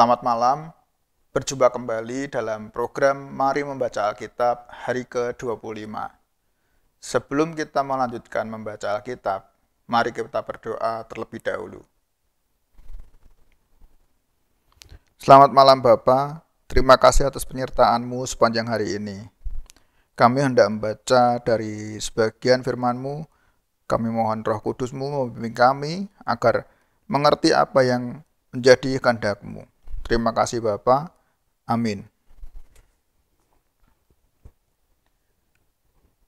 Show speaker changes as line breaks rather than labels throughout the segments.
Selamat malam, berjumpa kembali dalam program Mari Membaca Alkitab hari ke-25. Sebelum kita melanjutkan membaca Alkitab, mari kita berdoa terlebih dahulu. Selamat malam Bapak, terima kasih atas penyertaanmu sepanjang hari ini. Kami hendak membaca dari sebagian firmanmu. kami mohon roh Kudusmu mu membimbing kami agar mengerti apa yang menjadi kehendak Terima kasih Bapak. Amin.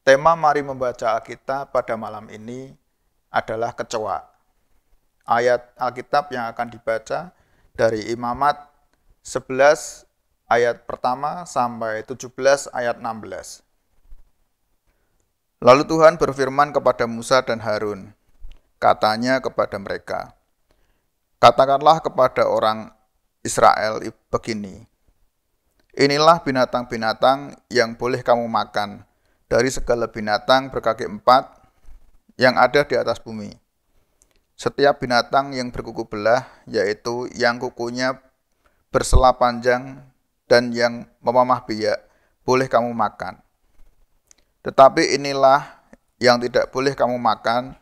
Tema mari membaca Alkitab pada malam ini adalah kecewa. Ayat Alkitab yang akan dibaca dari Imamat 11 ayat pertama sampai 17 ayat 16. Lalu Tuhan berfirman kepada Musa dan Harun, katanya kepada mereka, Katakanlah kepada orang Israel begini. Inilah binatang-binatang yang boleh kamu makan dari segala binatang berkaki empat yang ada di atas bumi. Setiap binatang yang berkuku belah, yaitu yang kukunya bersela panjang dan yang memamah biak, boleh kamu makan. Tetapi inilah yang tidak boleh kamu makan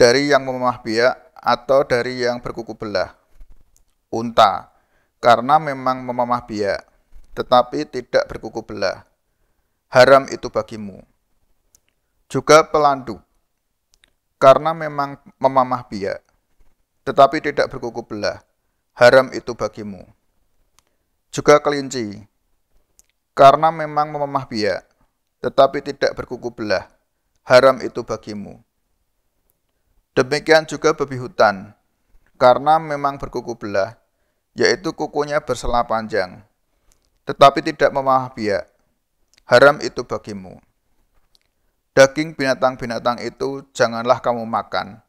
dari yang memamah biak atau dari yang berkuku belah unta karena memang memamah biak tetapi tidak berkuku belah. Haram itu bagimu. Juga pelanduk, karena memang memamah biak tetapi tidak berkuku belah. Haram itu bagimu. Juga kelinci karena memang memamah biak tetapi tidak berkuku belah. Haram itu bagimu. Demikian juga babi hutan, karena memang berkuku belah, yaitu kukunya bersela panjang, tetapi tidak memah biak. Haram itu bagimu. Daging binatang-binatang itu janganlah kamu makan,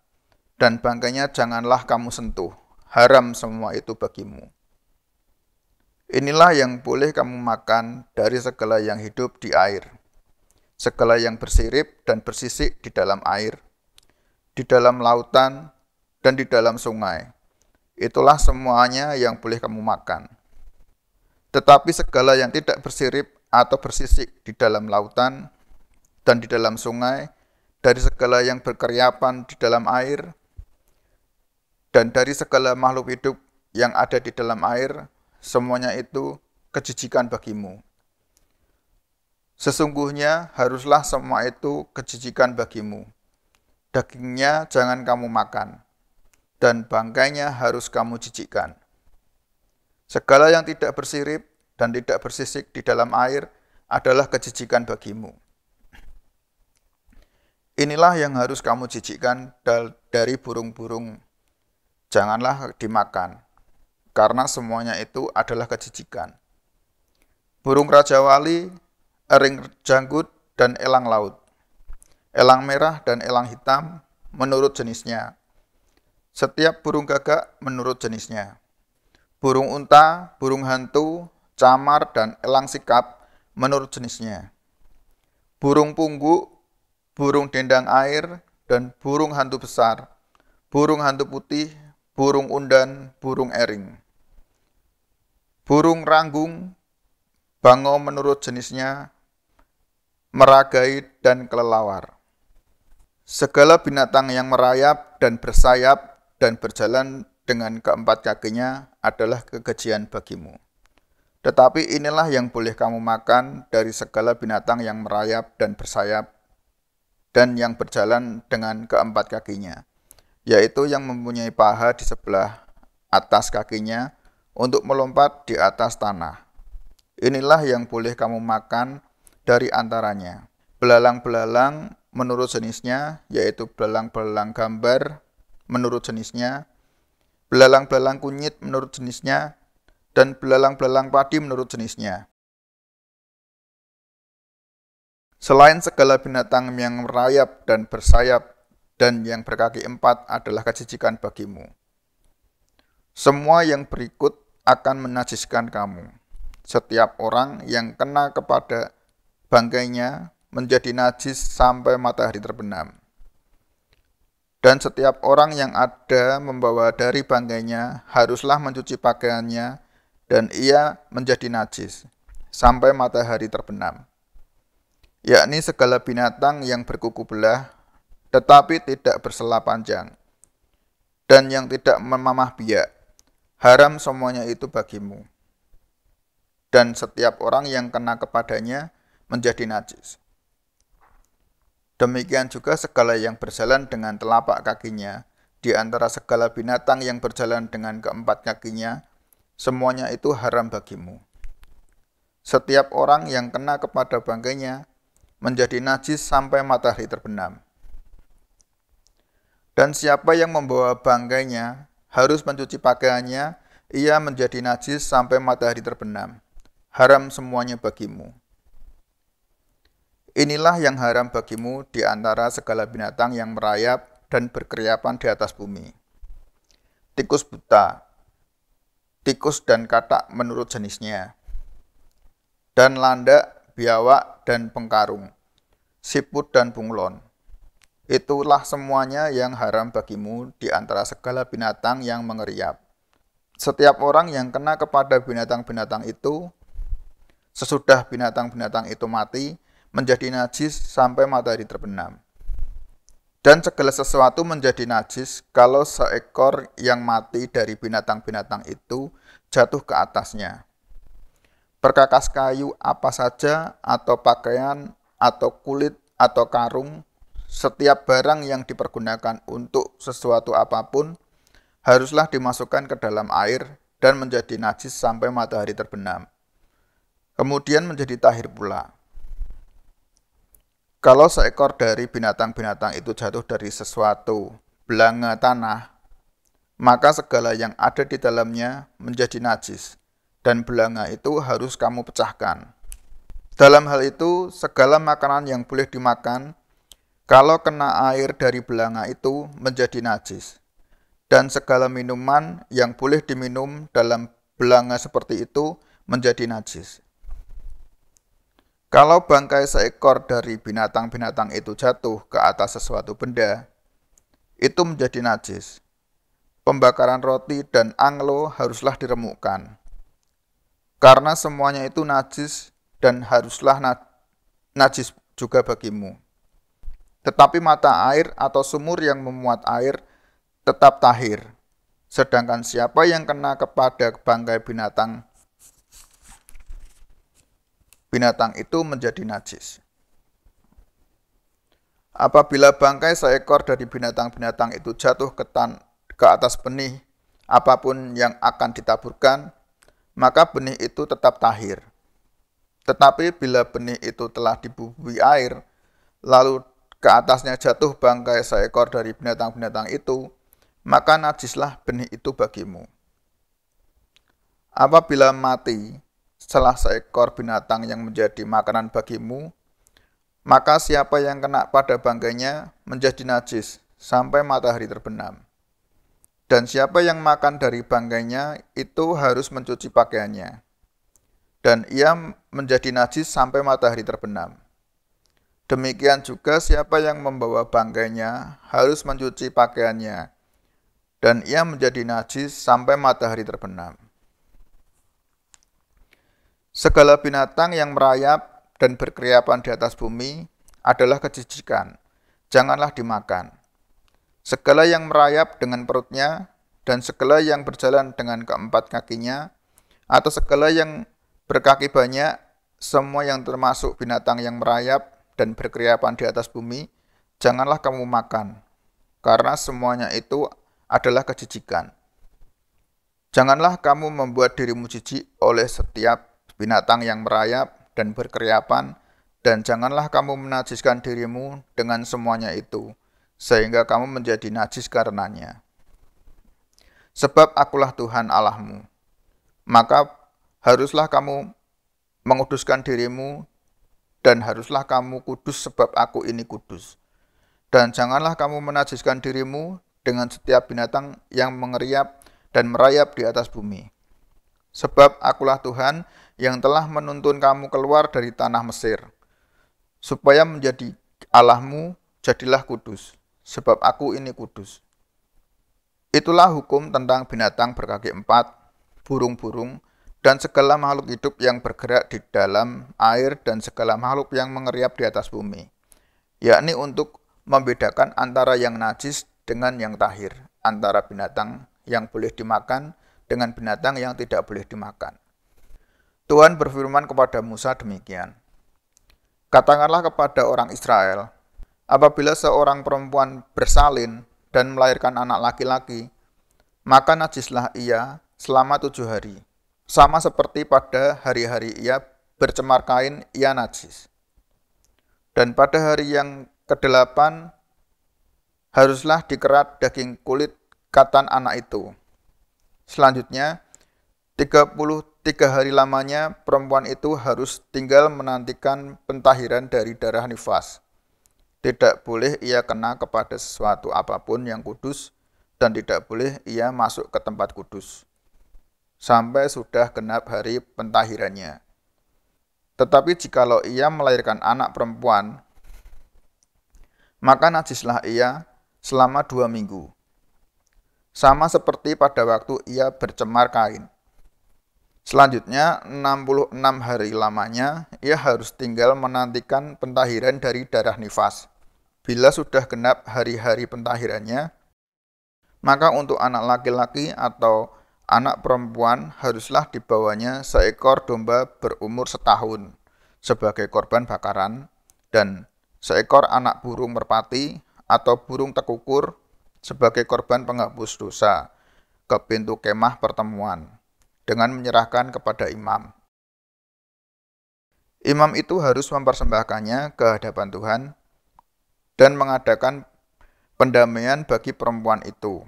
dan bangkainya janganlah kamu sentuh. Haram semua itu bagimu. Inilah yang boleh kamu makan dari segala yang hidup di air, segala yang bersirip dan bersisik di dalam air, di dalam lautan, dan di dalam sungai itulah semuanya yang boleh kamu makan. Tetapi segala yang tidak bersirip atau bersisik di dalam lautan dan di dalam sungai, dari segala yang berkeriapan di dalam air, dan dari segala makhluk hidup yang ada di dalam air, semuanya itu kejijikan bagimu. Sesungguhnya haruslah semua itu kejijikan bagimu. Dagingnya jangan kamu makan, dan bangkainya harus kamu jijikkan. Segala yang tidak bersirip dan tidak bersisik di dalam air adalah kejijikan bagimu. Inilah yang harus kamu jijikkan dari burung-burung. Janganlah dimakan, karena semuanya itu adalah kejijikan. Burung Raja Wali, ering janggut, dan elang laut. Elang merah dan elang hitam menurut jenisnya setiap burung gagak menurut jenisnya. Burung unta, burung hantu, camar, dan elang sikap menurut jenisnya. Burung punggu, burung dendang air, dan burung hantu besar, burung hantu putih, burung undan, burung ering. Burung ranggung, bangau menurut jenisnya, meragai dan kelelawar. Segala binatang yang merayap dan bersayap dan berjalan dengan keempat kakinya adalah kekejian bagimu. Tetapi inilah yang boleh kamu makan dari segala binatang yang merayap dan bersayap dan yang berjalan dengan keempat kakinya, yaitu yang mempunyai paha di sebelah atas kakinya untuk melompat di atas tanah. Inilah yang boleh kamu makan dari antaranya. Belalang-belalang menurut jenisnya, yaitu belalang-belalang gambar, menurut jenisnya, belalang-belalang kunyit menurut jenisnya, dan belalang-belalang padi menurut jenisnya. Selain segala binatang yang merayap dan bersayap dan yang berkaki empat adalah kejijikan bagimu. Semua yang berikut akan menajiskan kamu. Setiap orang yang kena kepada bangkainya menjadi najis sampai matahari terbenam. Dan setiap orang yang ada membawa dari bangkainya haruslah mencuci pakaiannya dan ia menjadi najis sampai matahari terbenam. Yakni segala binatang yang berkuku belah tetapi tidak bersela panjang dan yang tidak memamah biak. Haram semuanya itu bagimu. Dan setiap orang yang kena kepadanya menjadi najis. Demikian juga segala yang berjalan dengan telapak kakinya, di antara segala binatang yang berjalan dengan keempat kakinya, semuanya itu haram bagimu. Setiap orang yang kena kepada bangkainya menjadi najis sampai matahari terbenam. Dan siapa yang membawa bangkainya harus mencuci pakaiannya, ia menjadi najis sampai matahari terbenam. Haram semuanya bagimu. Inilah yang haram bagimu di antara segala binatang yang merayap dan berkeriapan di atas bumi. Tikus buta, tikus dan katak menurut jenisnya, dan landak, biawak, dan pengkarung, siput dan bunglon. Itulah semuanya yang haram bagimu di antara segala binatang yang mengeriap. Setiap orang yang kena kepada binatang-binatang itu, sesudah binatang-binatang itu mati, menjadi najis sampai matahari terbenam. Dan segala sesuatu menjadi najis kalau seekor yang mati dari binatang-binatang itu jatuh ke atasnya. Perkakas kayu apa saja atau pakaian atau kulit atau karung, setiap barang yang dipergunakan untuk sesuatu apapun haruslah dimasukkan ke dalam air dan menjadi najis sampai matahari terbenam. Kemudian menjadi tahir pula. Kalau seekor dari binatang-binatang itu jatuh dari sesuatu belanga tanah, maka segala yang ada di dalamnya menjadi najis, dan belanga itu harus kamu pecahkan. Dalam hal itu, segala makanan yang boleh dimakan, kalau kena air dari belanga itu menjadi najis, dan segala minuman yang boleh diminum dalam belanga seperti itu menjadi najis. Kalau bangkai seekor dari binatang-binatang itu jatuh ke atas sesuatu benda, itu menjadi najis. Pembakaran roti dan anglo haruslah diremukkan. Karena semuanya itu najis dan haruslah na najis juga bagimu. Tetapi mata air atau sumur yang memuat air tetap tahir. Sedangkan siapa yang kena kepada bangkai binatang binatang itu menjadi najis. Apabila bangkai seekor dari binatang-binatang itu jatuh ke, tan ke atas benih, apapun yang akan ditaburkan, maka benih itu tetap tahir. Tetapi bila benih itu telah dibubui air, lalu ke atasnya jatuh bangkai seekor dari binatang-binatang itu, maka najislah benih itu bagimu. Apabila mati, salah seekor binatang yang menjadi makanan bagimu, maka siapa yang kena pada bangkainya menjadi najis sampai matahari terbenam. Dan siapa yang makan dari bangkainya itu harus mencuci pakaiannya. Dan ia menjadi najis sampai matahari terbenam. Demikian juga siapa yang membawa bangkainya harus mencuci pakaiannya. Dan ia menjadi najis sampai matahari terbenam. Segala binatang yang merayap dan berkeriapan di atas bumi adalah kejijikan. Janganlah dimakan. Segala yang merayap dengan perutnya dan segala yang berjalan dengan keempat kakinya atau segala yang berkaki banyak, semua yang termasuk binatang yang merayap dan berkeriapan di atas bumi, janganlah kamu makan, karena semuanya itu adalah kejijikan. Janganlah kamu membuat dirimu jijik oleh setiap binatang yang merayap dan berkeriapan, dan janganlah kamu menajiskan dirimu dengan semuanya itu, sehingga kamu menjadi najis karenanya. Sebab akulah Tuhan Allahmu. Maka haruslah kamu menguduskan dirimu, dan haruslah kamu kudus sebab aku ini kudus. Dan janganlah kamu menajiskan dirimu dengan setiap binatang yang mengeriap dan merayap di atas bumi. Sebab akulah Tuhan yang telah menuntun kamu keluar dari tanah Mesir. Supaya menjadi Allahmu, jadilah kudus, sebab aku ini kudus. Itulah hukum tentang binatang berkaki empat, burung-burung, dan segala makhluk hidup yang bergerak di dalam air dan segala makhluk yang mengeriap di atas bumi, yakni untuk membedakan antara yang najis dengan yang tahir, antara binatang yang boleh dimakan dengan binatang yang tidak boleh dimakan. Tuhan berfirman kepada Musa demikian. Katakanlah kepada orang Israel, apabila seorang perempuan bersalin dan melahirkan anak laki-laki, maka najislah ia selama tujuh hari, sama seperti pada hari-hari ia bercemar kain ia najis. Dan pada hari yang kedelapan, haruslah dikerat daging kulit katan anak itu. Selanjutnya, 30 tiga hari lamanya perempuan itu harus tinggal menantikan pentahiran dari darah nifas. Tidak boleh ia kena kepada sesuatu apapun yang kudus dan tidak boleh ia masuk ke tempat kudus. Sampai sudah genap hari pentahirannya. Tetapi jikalau ia melahirkan anak perempuan, maka najislah ia selama dua minggu. Sama seperti pada waktu ia bercemar kain Selanjutnya 66 hari lamanya ia harus tinggal menantikan pentahiran dari darah nifas. Bila sudah genap hari-hari pentahirannya, maka untuk anak laki-laki atau anak perempuan haruslah dibawanya seekor domba berumur setahun sebagai korban bakaran dan seekor anak burung merpati atau burung tekukur sebagai korban penghapus dosa ke pintu kemah pertemuan dengan menyerahkan kepada imam. Imam itu harus mempersembahkannya ke hadapan Tuhan dan mengadakan pendamaian bagi perempuan itu.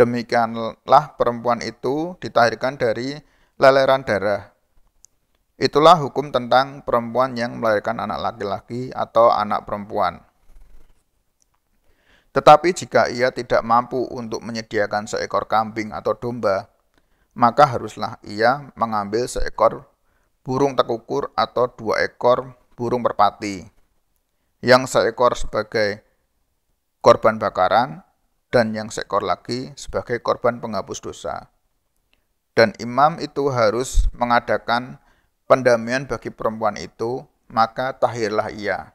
Demikianlah perempuan itu ditahirkan dari leleran darah. Itulah hukum tentang perempuan yang melahirkan anak laki-laki atau anak perempuan. Tetapi jika ia tidak mampu untuk menyediakan seekor kambing atau domba, maka haruslah ia mengambil seekor burung tekukur atau dua ekor burung merpati, yang seekor sebagai korban bakaran dan yang seekor lagi sebagai korban penghapus dosa. Dan imam itu harus mengadakan pendamaian bagi perempuan itu, maka tahirlah ia.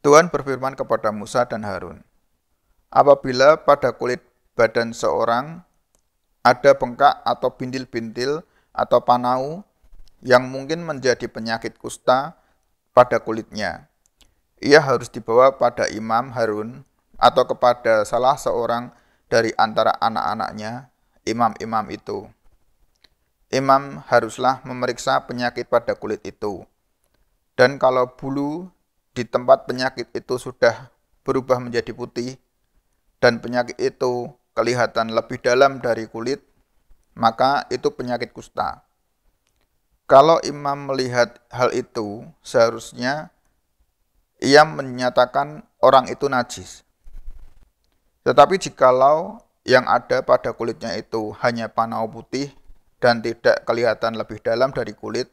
Tuhan berfirman kepada Musa dan Harun, Apabila pada kulit badan seorang ada bengkak atau bintil-bintil atau panau yang mungkin menjadi penyakit kusta pada kulitnya. Ia harus dibawa pada Imam Harun atau kepada salah seorang dari antara anak-anaknya, imam-imam itu. Imam haruslah memeriksa penyakit pada kulit itu. Dan kalau bulu di tempat penyakit itu sudah berubah menjadi putih dan penyakit itu kelihatan lebih dalam dari kulit, maka itu penyakit kusta. Kalau imam melihat hal itu, seharusnya ia menyatakan orang itu najis. Tetapi jikalau yang ada pada kulitnya itu hanya panau putih dan tidak kelihatan lebih dalam dari kulit,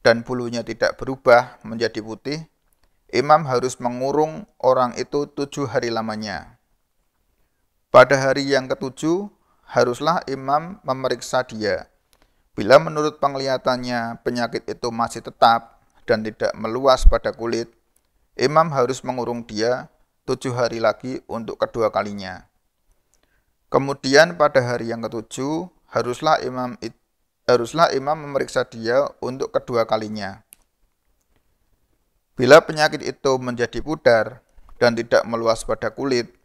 dan bulunya tidak berubah menjadi putih, imam harus mengurung orang itu tujuh hari lamanya. Pada hari yang ketujuh, haruslah imam memeriksa dia. Bila menurut penglihatannya penyakit itu masih tetap dan tidak meluas pada kulit, imam harus mengurung dia tujuh hari lagi untuk kedua kalinya. Kemudian pada hari yang ketujuh, haruslah imam it, haruslah imam memeriksa dia untuk kedua kalinya. Bila penyakit itu menjadi pudar dan tidak meluas pada kulit,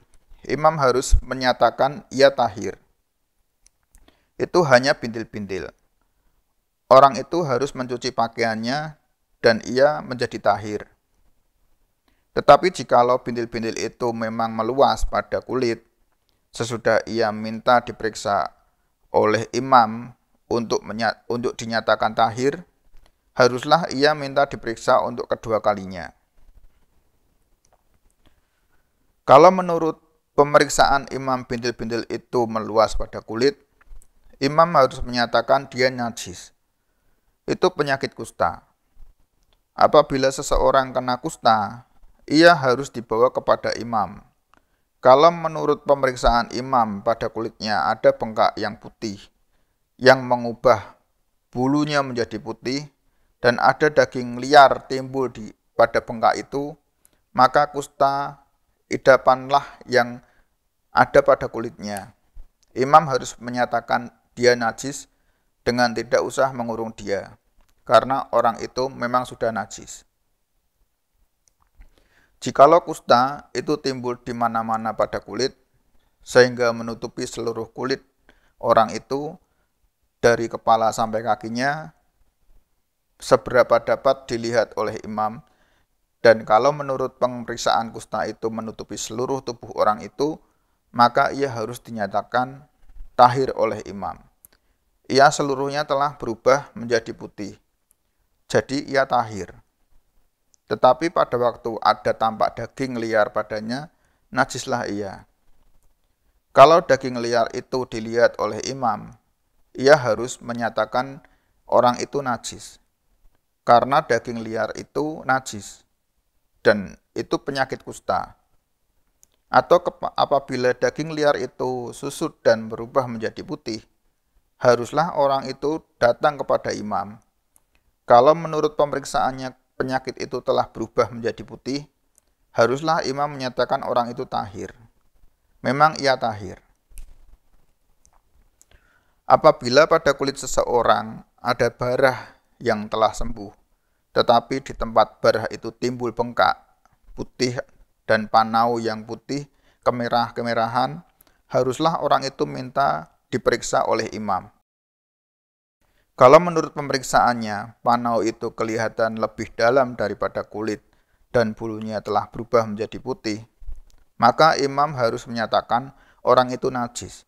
imam harus menyatakan ia tahir. Itu hanya bintil-bintil. Orang itu harus mencuci pakaiannya dan ia menjadi tahir. Tetapi jikalau bintil-bintil itu memang meluas pada kulit, sesudah ia minta diperiksa oleh imam untuk, untuk dinyatakan tahir, haruslah ia minta diperiksa untuk kedua kalinya. Kalau menurut pemeriksaan imam bintil-bintil itu meluas pada kulit, imam harus menyatakan dia najis. Itu penyakit kusta. Apabila seseorang kena kusta, ia harus dibawa kepada imam. Kalau menurut pemeriksaan imam pada kulitnya ada bengkak yang putih, yang mengubah bulunya menjadi putih, dan ada daging liar timbul di pada bengkak itu, maka kusta idapanlah yang ada pada kulitnya. Imam harus menyatakan dia najis dengan tidak usah mengurung dia, karena orang itu memang sudah najis. Jikalau kusta itu timbul di mana-mana pada kulit, sehingga menutupi seluruh kulit orang itu dari kepala sampai kakinya, seberapa dapat dilihat oleh imam, dan kalau menurut pemeriksaan kusta itu menutupi seluruh tubuh orang itu, maka ia harus dinyatakan tahir oleh imam. Ia seluruhnya telah berubah menjadi putih. Jadi ia tahir. Tetapi pada waktu ada tampak daging liar padanya, najislah ia. Kalau daging liar itu dilihat oleh imam, ia harus menyatakan orang itu najis. Karena daging liar itu najis dan itu penyakit kusta. Atau apabila daging liar itu susut dan berubah menjadi putih, haruslah orang itu datang kepada imam. Kalau menurut pemeriksaannya penyakit itu telah berubah menjadi putih, haruslah imam menyatakan orang itu tahir. Memang ia tahir. Apabila pada kulit seseorang ada barah yang telah sembuh, tetapi di tempat barah itu timbul bengkak, putih dan panau yang putih, kemerah-kemerahan, haruslah orang itu minta diperiksa oleh imam. Kalau menurut pemeriksaannya, panau itu kelihatan lebih dalam daripada kulit dan bulunya telah berubah menjadi putih, maka imam harus menyatakan orang itu najis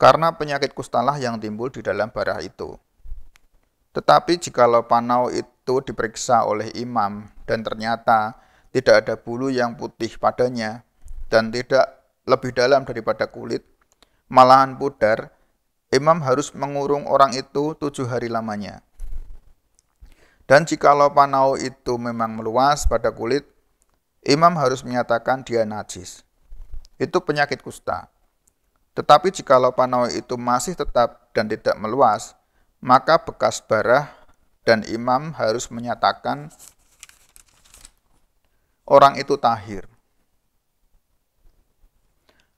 karena penyakit kustalah yang timbul di dalam barah itu. Tetapi jikalau panau itu itu diperiksa oleh imam dan ternyata tidak ada bulu yang putih padanya dan tidak lebih dalam daripada kulit, malahan pudar, imam harus mengurung orang itu tujuh hari lamanya. Dan jikalau panau itu memang meluas pada kulit, imam harus menyatakan dia najis. Itu penyakit kusta. Tetapi jikalau panau itu masih tetap dan tidak meluas, maka bekas barah dan imam harus menyatakan orang itu tahir.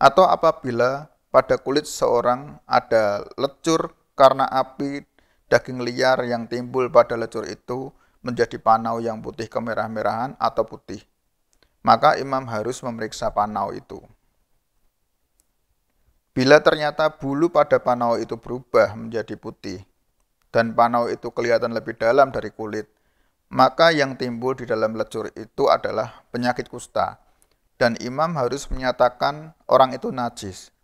Atau apabila pada kulit seorang ada lecur karena api daging liar yang timbul pada lecur itu menjadi panau yang putih kemerah-merahan atau putih. Maka imam harus memeriksa panau itu. Bila ternyata bulu pada panau itu berubah menjadi putih, dan panau itu kelihatan lebih dalam dari kulit, maka yang timbul di dalam lecur itu adalah penyakit kusta, dan imam harus menyatakan orang itu najis.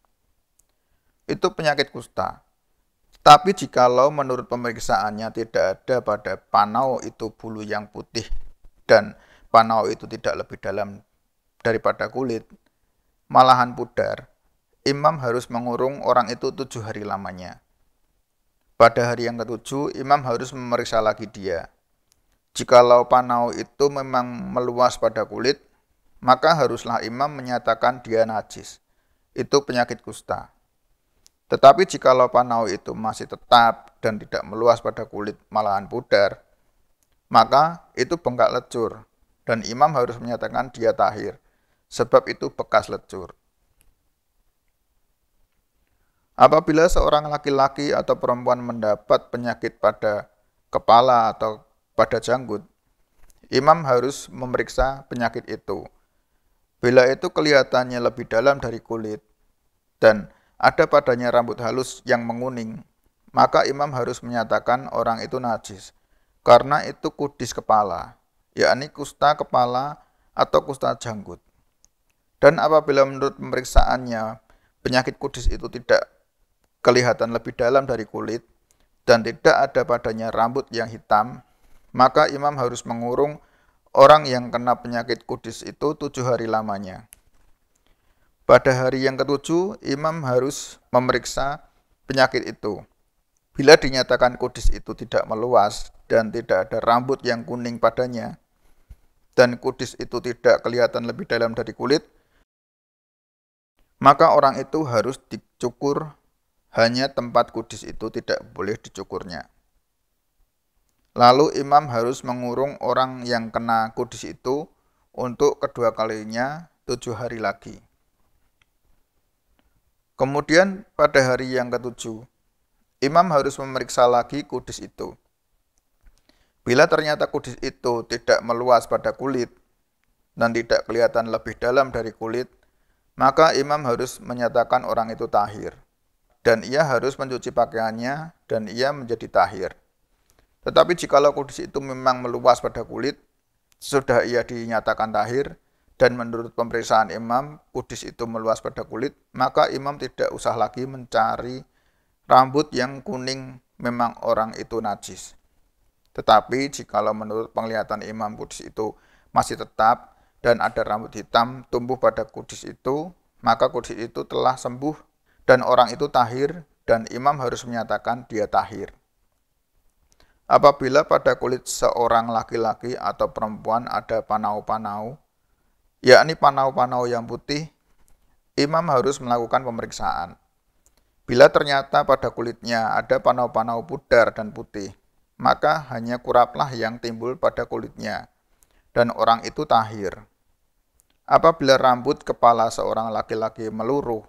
Itu penyakit kusta. Tapi jikalau menurut pemeriksaannya tidak ada pada panau itu bulu yang putih dan panau itu tidak lebih dalam daripada kulit, malahan pudar, imam harus mengurung orang itu tujuh hari lamanya. Pada hari yang ketujuh, imam harus memeriksa lagi dia. Jikalau panau itu memang meluas pada kulit, maka haruslah imam menyatakan dia najis. Itu penyakit kusta. Tetapi jikalau panau itu masih tetap dan tidak meluas pada kulit malahan pudar, maka itu bengkak lecur dan imam harus menyatakan dia tahir, sebab itu bekas lecur. Apabila seorang laki-laki atau perempuan mendapat penyakit pada kepala atau pada janggut, imam harus memeriksa penyakit itu. Bila itu kelihatannya lebih dalam dari kulit dan ada padanya rambut halus yang menguning, maka imam harus menyatakan orang itu najis karena itu kudis kepala, yakni kusta kepala atau kusta janggut. Dan apabila menurut pemeriksaannya penyakit kudis itu tidak kelihatan lebih dalam dari kulit, dan tidak ada padanya rambut yang hitam, maka imam harus mengurung orang yang kena penyakit kudis itu tujuh hari lamanya. Pada hari yang ketujuh, imam harus memeriksa penyakit itu. Bila dinyatakan kudis itu tidak meluas dan tidak ada rambut yang kuning padanya, dan kudis itu tidak kelihatan lebih dalam dari kulit, maka orang itu harus dicukur hanya tempat kudis itu tidak boleh dicukurnya. Lalu imam harus mengurung orang yang kena kudis itu untuk kedua kalinya tujuh hari lagi. Kemudian pada hari yang ketujuh, imam harus memeriksa lagi kudis itu. Bila ternyata kudis itu tidak meluas pada kulit dan tidak kelihatan lebih dalam dari kulit, maka imam harus menyatakan orang itu tahir dan ia harus mencuci pakaiannya dan ia menjadi tahir. Tetapi jikalau kudus itu memang meluas pada kulit, sudah ia dinyatakan tahir, dan menurut pemeriksaan imam, kudis itu meluas pada kulit, maka imam tidak usah lagi mencari rambut yang kuning memang orang itu najis. Tetapi jikalau menurut penglihatan imam kudis itu masih tetap dan ada rambut hitam tumbuh pada kudis itu, maka kudis itu telah sembuh dan orang itu tahir dan imam harus menyatakan dia tahir. Apabila pada kulit seorang laki-laki atau perempuan ada panau-panau, yakni panau-panau yang putih, imam harus melakukan pemeriksaan. Bila ternyata pada kulitnya ada panau-panau pudar dan putih, maka hanya kuraplah yang timbul pada kulitnya, dan orang itu tahir. Apabila rambut kepala seorang laki-laki meluruh,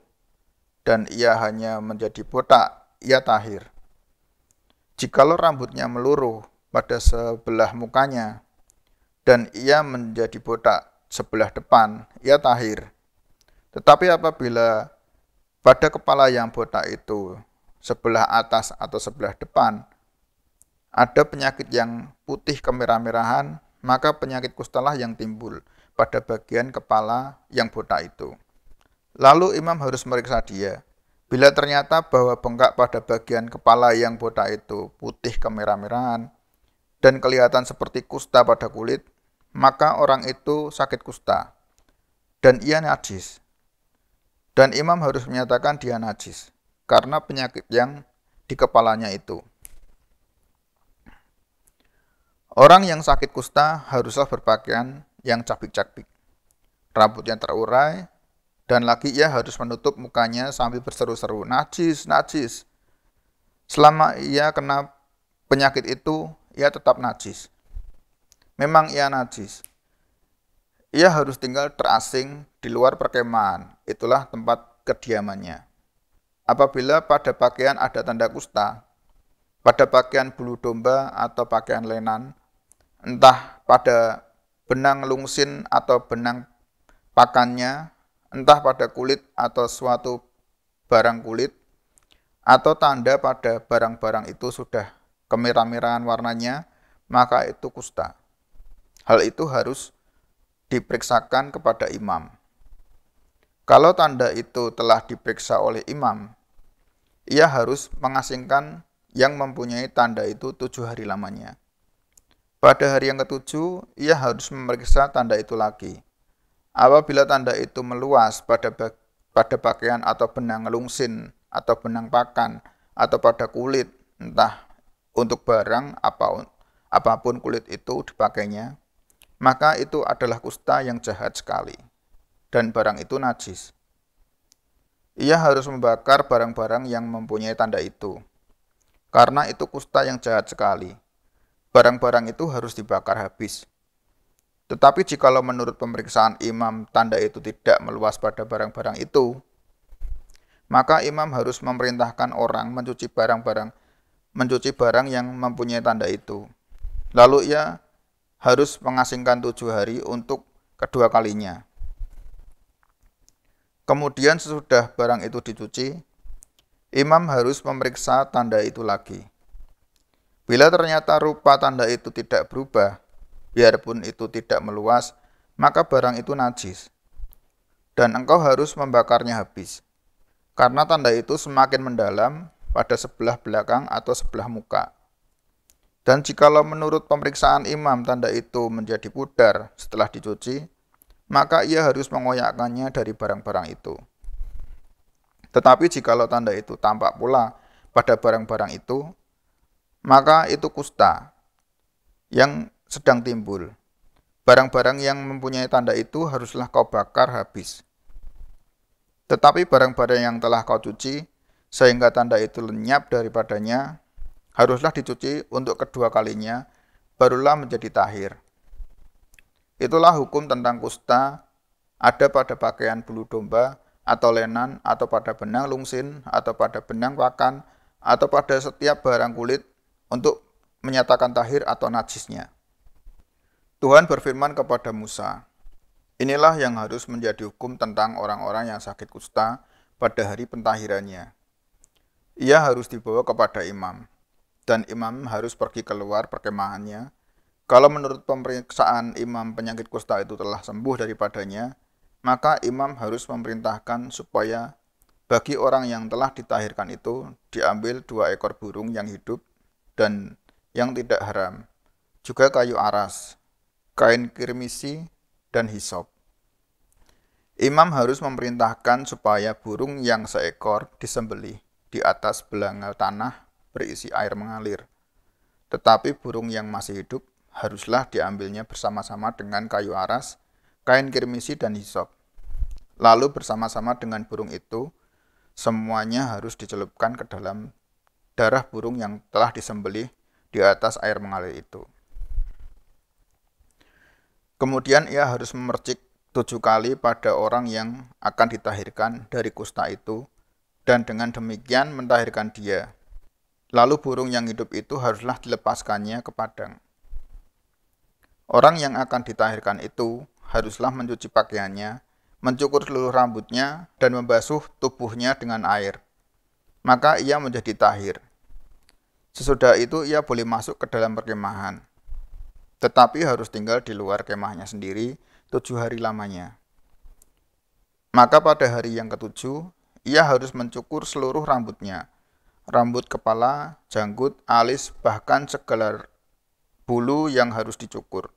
dan ia hanya menjadi botak, ia tahir. Jikalau rambutnya meluruh pada sebelah mukanya, dan ia menjadi botak sebelah depan, ia tahir. Tetapi apabila pada kepala yang botak itu, sebelah atas atau sebelah depan, ada penyakit yang putih kemerah-merahan, maka penyakit kustalah yang timbul pada bagian kepala yang botak itu. Lalu imam harus meriksa dia. Bila ternyata bahwa bengkak pada bagian kepala yang botak itu putih kemerah-merahan dan kelihatan seperti kusta pada kulit, maka orang itu sakit kusta dan ia najis. Dan imam harus menyatakan dia najis karena penyakit yang di kepalanya itu. Orang yang sakit kusta haruslah berpakaian yang cabik-cabik, rambutnya terurai, dan lagi ia harus menutup mukanya sambil berseru-seru, najis, najis. Selama ia kena penyakit itu, ia tetap najis. Memang ia najis. Ia harus tinggal terasing di luar perkemahan, itulah tempat kediamannya. Apabila pada pakaian ada tanda kusta, pada pakaian bulu domba atau pakaian lenan, entah pada benang lungsin atau benang pakannya, entah pada kulit atau suatu barang kulit, atau tanda pada barang-barang itu sudah kemerah-merahan warnanya, maka itu kusta. Hal itu harus diperiksakan kepada imam. Kalau tanda itu telah diperiksa oleh imam, ia harus mengasingkan yang mempunyai tanda itu tujuh hari lamanya. Pada hari yang ketujuh, ia harus memeriksa tanda itu lagi. Apabila tanda itu meluas pada pada pakaian atau benang lungsin atau benang pakan atau pada kulit, entah untuk barang apa apapun kulit itu dipakainya, maka itu adalah kusta yang jahat sekali dan barang itu najis. Ia harus membakar barang-barang yang mempunyai tanda itu. Karena itu kusta yang jahat sekali. Barang-barang itu harus dibakar habis. Tetapi jikalau menurut pemeriksaan imam tanda itu tidak meluas pada barang-barang itu, maka imam harus memerintahkan orang mencuci barang-barang mencuci barang yang mempunyai tanda itu. Lalu ia harus mengasingkan tujuh hari untuk kedua kalinya. Kemudian sesudah barang itu dicuci, imam harus memeriksa tanda itu lagi. Bila ternyata rupa tanda itu tidak berubah, biarpun itu tidak meluas, maka barang itu najis. Dan engkau harus membakarnya habis. Karena tanda itu semakin mendalam pada sebelah belakang atau sebelah muka. Dan jikalau menurut pemeriksaan imam tanda itu menjadi pudar setelah dicuci, maka ia harus mengoyakkannya dari barang-barang itu. Tetapi jikalau tanda itu tampak pula pada barang-barang itu, maka itu kusta yang sedang timbul. Barang-barang yang mempunyai tanda itu haruslah kau bakar habis. Tetapi barang-barang yang telah kau cuci, sehingga tanda itu lenyap daripadanya, haruslah dicuci untuk kedua kalinya, barulah menjadi tahir. Itulah hukum tentang kusta, ada pada pakaian bulu domba, atau lenan, atau pada benang lungsin, atau pada benang pakan, atau pada setiap barang kulit untuk menyatakan tahir atau najisnya. Tuhan berfirman kepada Musa, Inilah yang harus menjadi hukum tentang orang-orang yang sakit kusta pada hari pentahirannya. Ia harus dibawa kepada imam, dan imam harus pergi keluar perkemahannya. Kalau menurut pemeriksaan imam penyakit kusta itu telah sembuh daripadanya, maka imam harus memerintahkan supaya bagi orang yang telah ditahirkan itu diambil dua ekor burung yang hidup dan yang tidak haram, juga kayu aras kain kirmisi, dan hisop. Imam harus memerintahkan supaya burung yang seekor disembeli di atas belanga tanah berisi air mengalir. Tetapi burung yang masih hidup haruslah diambilnya bersama-sama dengan kayu aras, kain kirmisi, dan hisop. Lalu bersama-sama dengan burung itu, semuanya harus dicelupkan ke dalam darah burung yang telah disembelih di atas air mengalir itu. Kemudian ia harus memercik tujuh kali pada orang yang akan ditahirkan dari kusta itu, dan dengan demikian mentahirkan dia. Lalu burung yang hidup itu haruslah dilepaskannya ke padang. Orang yang akan ditahirkan itu haruslah mencuci pakaiannya, mencukur seluruh rambutnya, dan membasuh tubuhnya dengan air. Maka ia menjadi tahir. Sesudah itu ia boleh masuk ke dalam perkemahan tetapi harus tinggal di luar kemahnya sendiri tujuh hari lamanya. Maka pada hari yang ketujuh, ia harus mencukur seluruh rambutnya, rambut kepala, janggut, alis, bahkan segala bulu yang harus dicukur.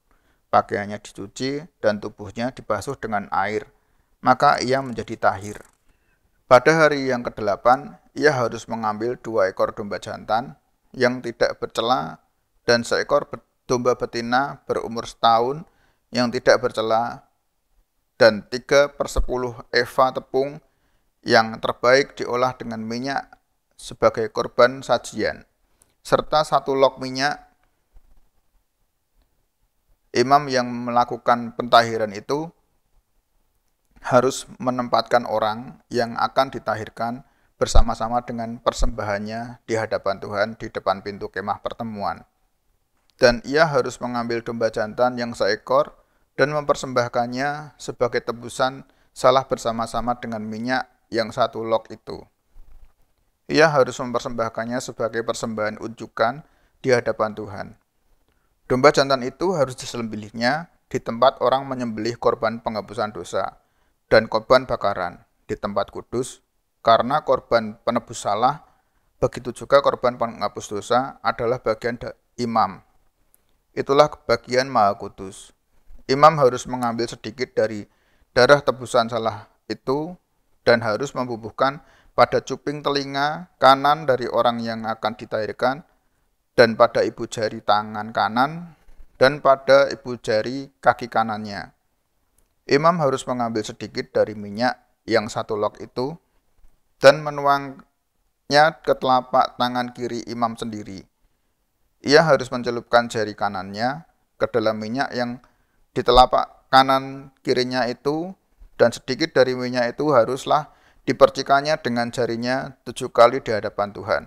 Pakaiannya dicuci dan tubuhnya dibasuh dengan air, maka ia menjadi tahir. Pada hari yang kedelapan, ia harus mengambil dua ekor domba jantan yang tidak bercela dan seekor domba betina berumur setahun yang tidak bercela dan tiga per 10 eva tepung yang terbaik diolah dengan minyak sebagai korban sajian serta satu lok minyak imam yang melakukan pentahiran itu harus menempatkan orang yang akan ditahirkan bersama-sama dengan persembahannya di hadapan Tuhan di depan pintu kemah pertemuan dan ia harus mengambil domba jantan yang seekor dan mempersembahkannya sebagai tebusan salah bersama-sama dengan minyak yang satu lok itu. Ia harus mempersembahkannya sebagai persembahan unjukan di hadapan Tuhan. Domba jantan itu harus disembelihnya di tempat orang menyembelih korban penghapusan dosa dan korban bakaran di tempat kudus karena korban penebus salah begitu juga korban penghapus dosa adalah bagian imam itulah kebagian Maha Kudus. Imam harus mengambil sedikit dari darah tebusan salah itu dan harus membubuhkan pada cuping telinga kanan dari orang yang akan ditahirkan dan pada ibu jari tangan kanan dan pada ibu jari kaki kanannya. Imam harus mengambil sedikit dari minyak yang satu lok itu dan menuangnya ke telapak tangan kiri imam sendiri. Ia harus mencelupkan jari kanannya ke dalam minyak yang di telapak kanan kirinya itu dan sedikit dari minyak itu haruslah dipercikannya dengan jarinya tujuh kali di hadapan Tuhan.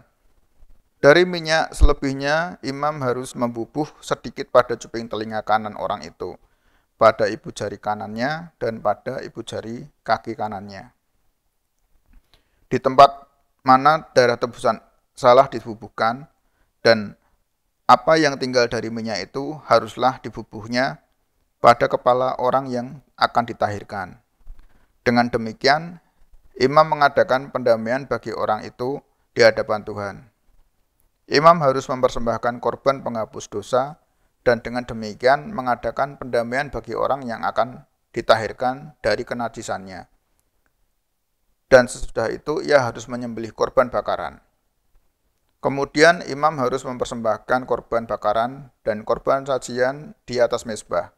Dari minyak selebihnya, imam harus membubuh sedikit pada cuping telinga kanan orang itu, pada ibu jari kanannya, dan pada ibu jari kaki kanannya. Di tempat mana darah tebusan salah dibubuhkan, dan apa yang tinggal dari minyak itu haruslah dibubuhnya pada kepala orang yang akan ditahirkan. Dengan demikian, imam mengadakan pendamaian bagi orang itu di hadapan Tuhan. Imam harus mempersembahkan korban penghapus dosa dan dengan demikian mengadakan pendamaian bagi orang yang akan ditahirkan dari kenajisannya. Dan sesudah itu ia harus menyembelih korban bakaran. Kemudian imam harus mempersembahkan korban bakaran dan korban sajian di atas mesbah.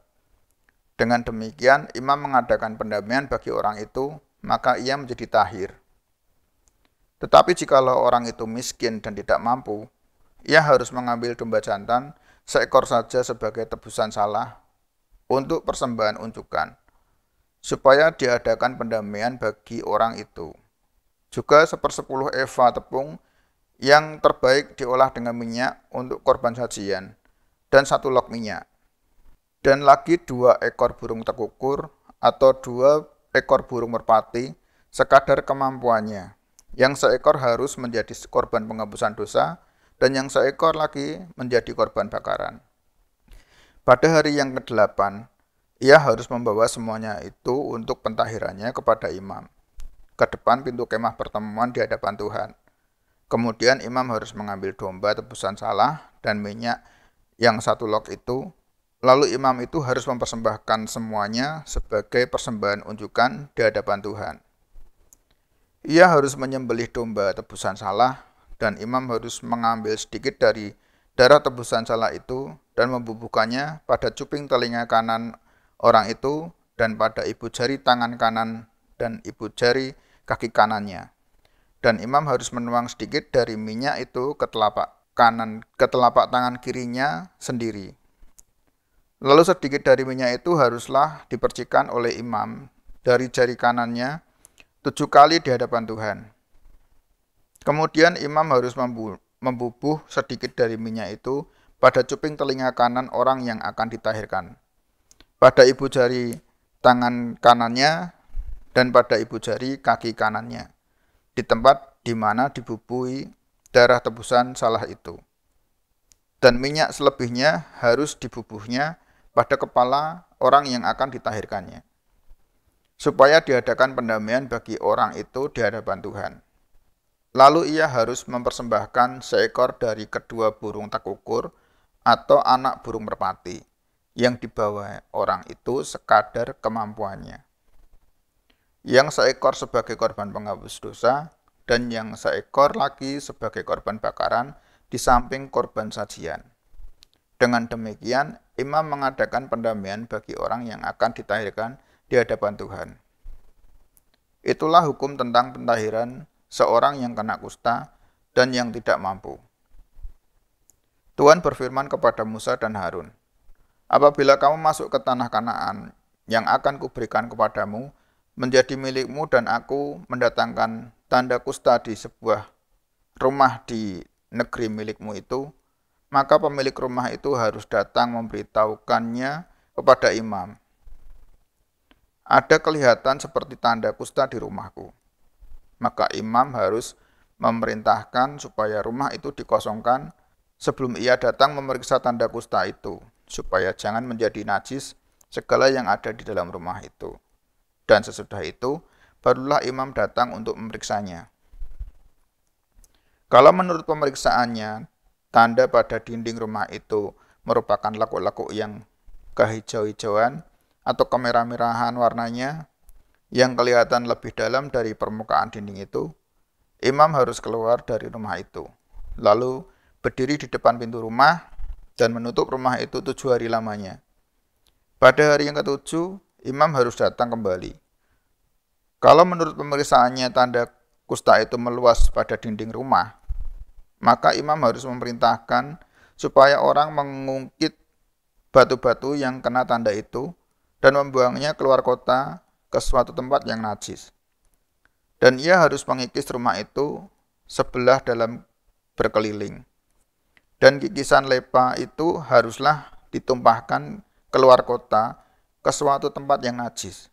Dengan demikian, imam mengadakan pendamaian bagi orang itu, maka ia menjadi tahir. Tetapi jikalau orang itu miskin dan tidak mampu, ia harus mengambil domba jantan seekor saja sebagai tebusan salah untuk persembahan unjukan, supaya diadakan pendamaian bagi orang itu. Juga sepersepuluh eva tepung yang terbaik diolah dengan minyak untuk korban sajian dan satu log minyak. Dan lagi dua ekor burung tekukur atau dua ekor burung merpati sekadar kemampuannya. Yang seekor harus menjadi korban penghapusan dosa dan yang seekor lagi menjadi korban bakaran. Pada hari yang ke-8, ia harus membawa semuanya itu untuk pentahirannya kepada imam. Ke depan pintu kemah pertemuan di hadapan Tuhan Kemudian imam harus mengambil domba tebusan salah dan minyak yang satu lok itu. Lalu imam itu harus mempersembahkan semuanya sebagai persembahan unjukan di hadapan Tuhan. Ia harus menyembelih domba tebusan salah dan imam harus mengambil sedikit dari darah tebusan salah itu dan membubuhkannya pada cuping telinga kanan orang itu dan pada ibu jari tangan kanan dan ibu jari kaki kanannya dan imam harus menuang sedikit dari minyak itu ke telapak kanan ke telapak tangan kirinya sendiri. Lalu sedikit dari minyak itu haruslah dipercikan oleh imam dari jari kanannya tujuh kali di hadapan Tuhan. Kemudian imam harus membubuh sedikit dari minyak itu pada cuping telinga kanan orang yang akan ditahirkan, pada ibu jari tangan kanannya, dan pada ibu jari kaki kanannya di tempat di mana dibubui darah tebusan salah itu. Dan minyak selebihnya harus dibubuhnya pada kepala orang yang akan ditahirkannya, supaya diadakan pendamaian bagi orang itu di hadapan Tuhan. Lalu ia harus mempersembahkan seekor dari kedua burung takukur atau anak burung merpati yang dibawa orang itu sekadar kemampuannya yang seekor sebagai korban penghapus dosa, dan yang seekor lagi sebagai korban bakaran di samping korban sajian. Dengan demikian, imam mengadakan pendamaian bagi orang yang akan ditahirkan di hadapan Tuhan. Itulah hukum tentang pentahiran seorang yang kena kusta dan yang tidak mampu. Tuhan berfirman kepada Musa dan Harun, Apabila kamu masuk ke tanah kanaan yang akan kuberikan kepadamu, menjadi milikmu dan aku mendatangkan tanda kusta di sebuah rumah di negeri milikmu itu, maka pemilik rumah itu harus datang memberitahukannya kepada imam. Ada kelihatan seperti tanda kusta di rumahku. Maka imam harus memerintahkan supaya rumah itu dikosongkan sebelum ia datang memeriksa tanda kusta itu, supaya jangan menjadi najis segala yang ada di dalam rumah itu dan sesudah itu barulah imam datang untuk memeriksanya. Kalau menurut pemeriksaannya, tanda pada dinding rumah itu merupakan laku-laku yang kehijau-hijauan atau kemerah-merahan warnanya yang kelihatan lebih dalam dari permukaan dinding itu, imam harus keluar dari rumah itu. Lalu berdiri di depan pintu rumah dan menutup rumah itu tujuh hari lamanya. Pada hari yang ketujuh, imam harus datang kembali. Kalau menurut pemeriksaannya tanda kusta itu meluas pada dinding rumah, maka imam harus memerintahkan supaya orang mengungkit batu-batu yang kena tanda itu dan membuangnya keluar kota ke suatu tempat yang najis. Dan ia harus mengikis rumah itu sebelah dalam berkeliling. Dan kikisan lepa itu haruslah ditumpahkan keluar kota ke suatu tempat yang najis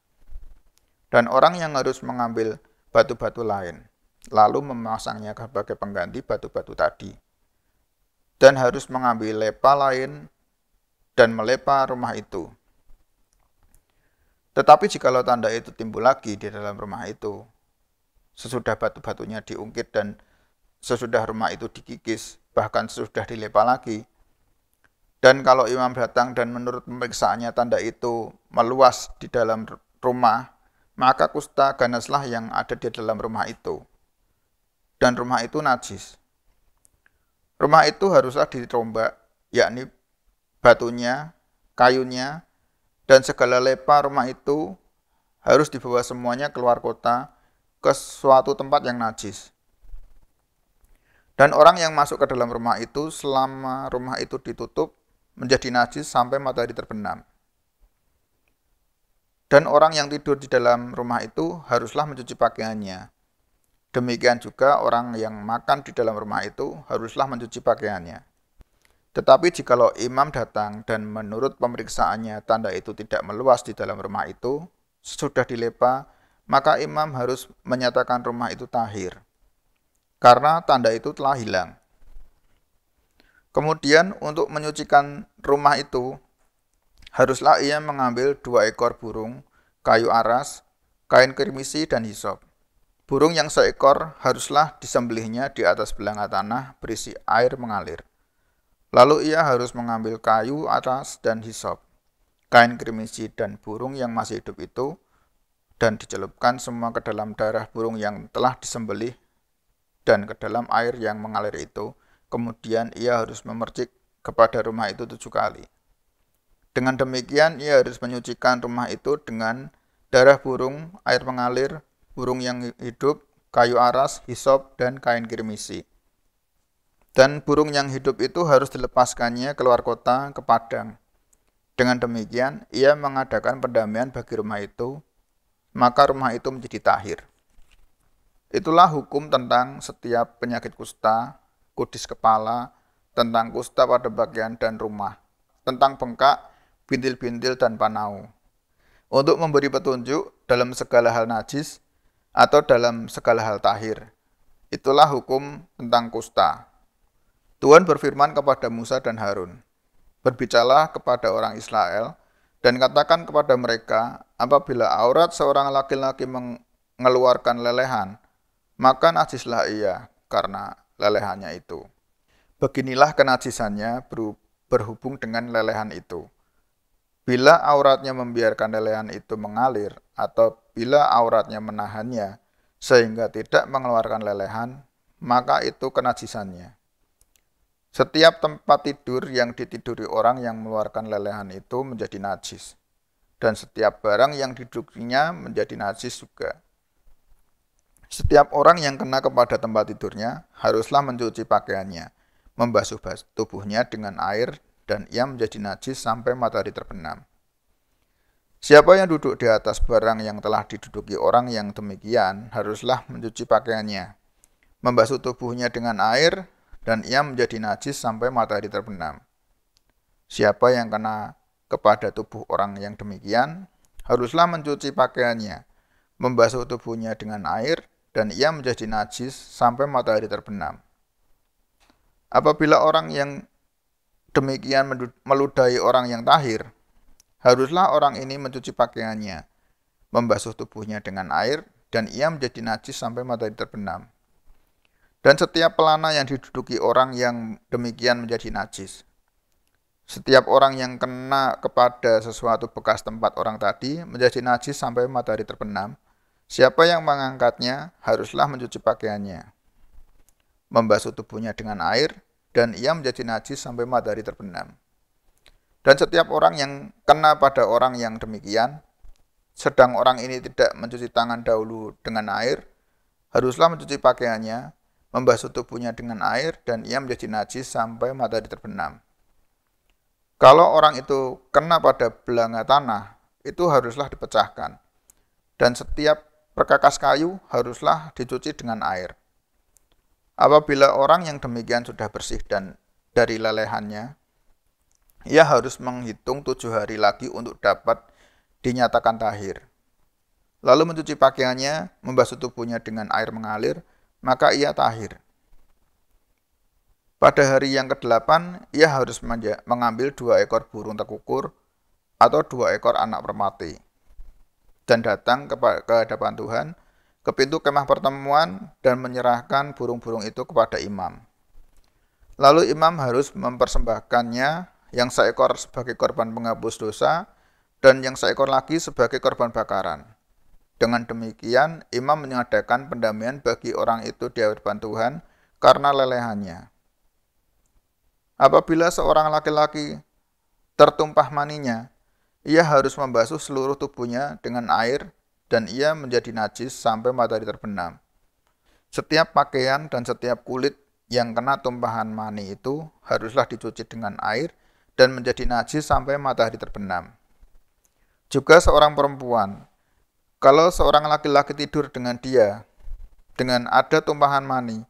dan orang yang harus mengambil batu-batu lain, lalu memasangnya sebagai pengganti batu-batu tadi. Dan harus mengambil lepa lain dan melepa rumah itu. Tetapi jikalau tanda itu timbul lagi di dalam rumah itu, sesudah batu-batunya diungkit dan sesudah rumah itu dikikis, bahkan sesudah dilepa lagi, dan kalau imam datang dan menurut pemeriksaannya tanda itu meluas di dalam rumah maka kusta ganaslah yang ada di dalam rumah itu. Dan rumah itu najis. Rumah itu haruslah ditombak, yakni batunya, kayunya, dan segala lepa rumah itu harus dibawa semuanya keluar kota ke suatu tempat yang najis. Dan orang yang masuk ke dalam rumah itu selama rumah itu ditutup menjadi najis sampai matahari terbenam. Dan orang yang tidur di dalam rumah itu haruslah mencuci pakaiannya. Demikian juga orang yang makan di dalam rumah itu haruslah mencuci pakaiannya. Tetapi jikalau imam datang dan menurut pemeriksaannya tanda itu tidak meluas di dalam rumah itu, sudah dilepa, maka imam harus menyatakan rumah itu tahir. Karena tanda itu telah hilang. Kemudian untuk menyucikan rumah itu, Haruslah ia mengambil dua ekor burung, kayu aras, kain kirmisi, dan hisop. Burung yang seekor haruslah disembelihnya di atas belanga tanah berisi air mengalir. Lalu ia harus mengambil kayu aras dan hisop, kain kirmisi dan burung yang masih hidup itu, dan dicelupkan semua ke dalam darah burung yang telah disembelih dan ke dalam air yang mengalir itu. Kemudian ia harus memercik kepada rumah itu tujuh kali. Dengan demikian, ia harus menyucikan rumah itu dengan darah burung, air mengalir, burung yang hidup, kayu aras, hisop, dan kain kirmisi. Dan burung yang hidup itu harus dilepaskannya keluar kota ke padang. Dengan demikian, ia mengadakan perdamaian bagi rumah itu, maka rumah itu menjadi tahir. Itulah hukum tentang setiap penyakit kusta, kudis kepala, tentang kusta pada bagian dan rumah, tentang bengkak, bintil-bintil dan panau. Untuk memberi petunjuk dalam segala hal najis atau dalam segala hal tahir. Itulah hukum tentang kusta. Tuhan berfirman kepada Musa dan Harun, Berbicalah kepada orang Israel, dan katakan kepada mereka, apabila aurat seorang laki-laki mengeluarkan lelehan, maka najislah ia karena lelehannya itu. Beginilah kenajisannya berhubung dengan lelehan itu. Bila auratnya membiarkan lelehan itu mengalir atau bila auratnya menahannya sehingga tidak mengeluarkan lelehan, maka itu kenajisannya. Setiap tempat tidur yang ditiduri orang yang mengeluarkan lelehan itu menjadi najis. Dan setiap barang yang didudukinya menjadi najis juga. Setiap orang yang kena kepada tempat tidurnya haruslah mencuci pakaiannya, membasuh tubuhnya dengan air dan ia menjadi najis sampai matahari terbenam. Siapa yang duduk di atas barang yang telah diduduki orang yang demikian haruslah mencuci pakaiannya, membasuh tubuhnya dengan air, dan ia menjadi najis sampai matahari terbenam. Siapa yang kena kepada tubuh orang yang demikian haruslah mencuci pakaiannya, membasuh tubuhnya dengan air, dan ia menjadi najis sampai matahari terbenam. Apabila orang yang demikian meludahi orang yang tahir, haruslah orang ini mencuci pakaiannya, membasuh tubuhnya dengan air, dan ia menjadi najis sampai matahari terbenam. Dan setiap pelana yang diduduki orang yang demikian menjadi najis. Setiap orang yang kena kepada sesuatu bekas tempat orang tadi menjadi najis sampai matahari terbenam. Siapa yang mengangkatnya haruslah mencuci pakaiannya, membasuh tubuhnya dengan air, dan ia menjadi najis sampai matahari terbenam. Dan setiap orang yang kena pada orang yang demikian, sedang orang ini tidak mencuci tangan dahulu dengan air, haruslah mencuci pakaiannya, membasuh tubuhnya dengan air, dan ia menjadi najis sampai matahari terbenam. Kalau orang itu kena pada belanga tanah, itu haruslah dipecahkan. Dan setiap perkakas kayu haruslah dicuci dengan air. Apabila orang yang demikian sudah bersih dan dari lelehannya, ia harus menghitung tujuh hari lagi untuk dapat dinyatakan tahir. Lalu mencuci pakaiannya, membasuh tubuhnya dengan air mengalir, maka ia tahir. Pada hari yang ke-8, ia harus mengambil dua ekor burung tekukur atau dua ekor anak permati dan datang ke, ke hadapan Tuhan ke pintu kemah pertemuan dan menyerahkan burung-burung itu kepada imam. Lalu imam harus mempersembahkannya yang seekor sebagai korban penghapus dosa dan yang seekor lagi sebagai korban bakaran. Dengan demikian, imam mengadakan pendamaian bagi orang itu di hadapan Tuhan karena lelehannya. Apabila seorang laki-laki tertumpah maninya, ia harus membasuh seluruh tubuhnya dengan air dan ia menjadi najis sampai matahari terbenam. Setiap pakaian dan setiap kulit yang kena tumpahan mani itu haruslah dicuci dengan air dan menjadi najis sampai matahari terbenam. Juga seorang perempuan, kalau seorang laki-laki tidur dengan dia, dengan ada tumpahan mani,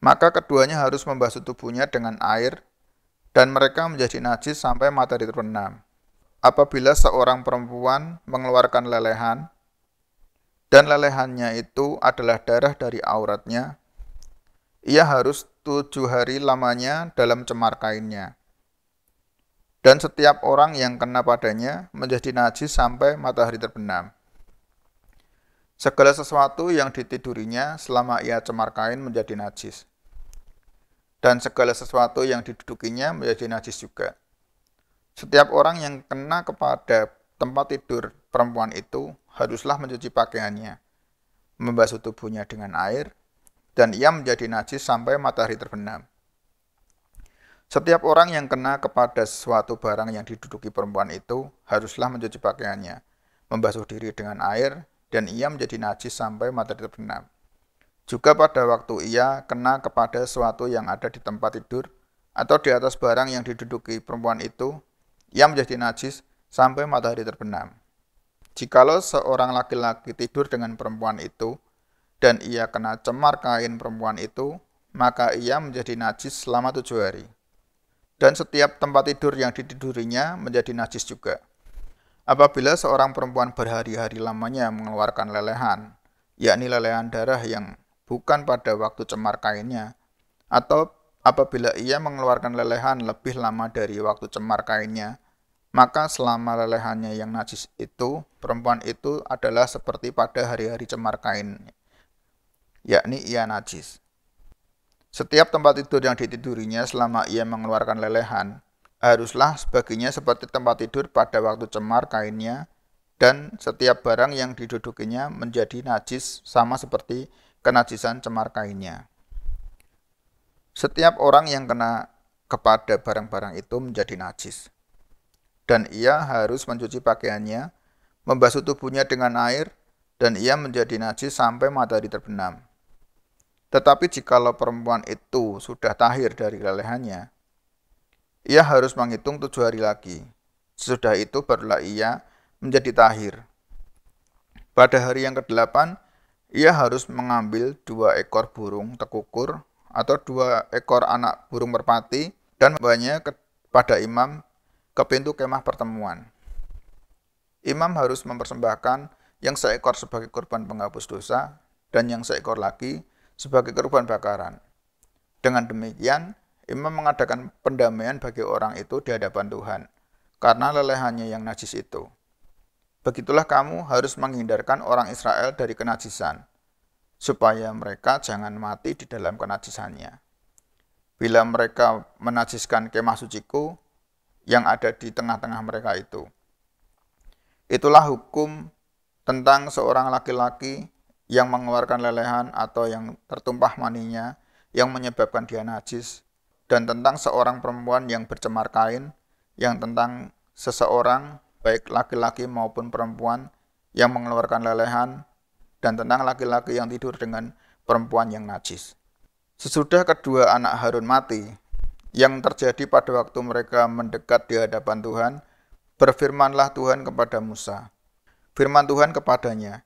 maka keduanya harus membasuh tubuhnya dengan air dan mereka menjadi najis sampai matahari terbenam apabila seorang perempuan mengeluarkan lelehan dan lelehannya itu adalah darah dari auratnya, ia harus tujuh hari lamanya dalam cemar kainnya. Dan setiap orang yang kena padanya menjadi najis sampai matahari terbenam. Segala sesuatu yang ditidurinya selama ia cemar kain menjadi najis. Dan segala sesuatu yang didudukinya menjadi najis juga setiap orang yang kena kepada tempat tidur perempuan itu haruslah mencuci pakaiannya, membasuh tubuhnya dengan air, dan ia menjadi najis sampai matahari terbenam. Setiap orang yang kena kepada suatu barang yang diduduki perempuan itu haruslah mencuci pakaiannya, membasuh diri dengan air, dan ia menjadi najis sampai matahari terbenam. Juga pada waktu ia kena kepada suatu yang ada di tempat tidur atau di atas barang yang diduduki perempuan itu ia menjadi najis sampai matahari terbenam. Jikalau seorang laki-laki tidur dengan perempuan itu, dan ia kena cemar kain perempuan itu, maka ia menjadi najis selama tujuh hari. Dan setiap tempat tidur yang ditidurinya menjadi najis juga. Apabila seorang perempuan berhari-hari lamanya mengeluarkan lelehan, yakni lelehan darah yang bukan pada waktu cemar kainnya, atau apabila ia mengeluarkan lelehan lebih lama dari waktu cemar kainnya, maka selama lelehannya yang najis itu, perempuan itu adalah seperti pada hari-hari cemar kain, yakni ia najis. Setiap tempat tidur yang ditidurinya selama ia mengeluarkan lelehan, haruslah sebaginya seperti tempat tidur pada waktu cemar kainnya, dan setiap barang yang didudukinya menjadi najis sama seperti kenajisan cemar kainnya. Setiap orang yang kena kepada barang-barang itu menjadi najis dan ia harus mencuci pakaiannya, membasuh tubuhnya dengan air, dan ia menjadi najis sampai matahari terbenam. Tetapi jikalau perempuan itu sudah tahir dari lelehannya, ia harus menghitung tujuh hari lagi. Sesudah itu barulah ia menjadi tahir. Pada hari yang kedelapan, ia harus mengambil dua ekor burung tekukur atau dua ekor anak burung merpati dan membawanya kepada imam ke pintu kemah pertemuan. Imam harus mempersembahkan yang seekor sebagai korban penghapus dosa dan yang seekor lagi sebagai korban bakaran. Dengan demikian, imam mengadakan pendamaian bagi orang itu di hadapan Tuhan karena lelehannya yang najis itu. Begitulah kamu harus menghindarkan orang Israel dari kenajisan, supaya mereka jangan mati di dalam kenajisannya. Bila mereka menajiskan kemah suciku, yang ada di tengah-tengah mereka itu. Itulah hukum tentang seorang laki-laki yang mengeluarkan lelehan atau yang tertumpah maninya yang menyebabkan dia najis dan tentang seorang perempuan yang bercemar kain yang tentang seseorang baik laki-laki maupun perempuan yang mengeluarkan lelehan dan tentang laki-laki yang tidur dengan perempuan yang najis. Sesudah kedua anak Harun mati, yang terjadi pada waktu mereka mendekat di hadapan Tuhan, berfirmanlah Tuhan kepada Musa. Firman Tuhan kepadanya,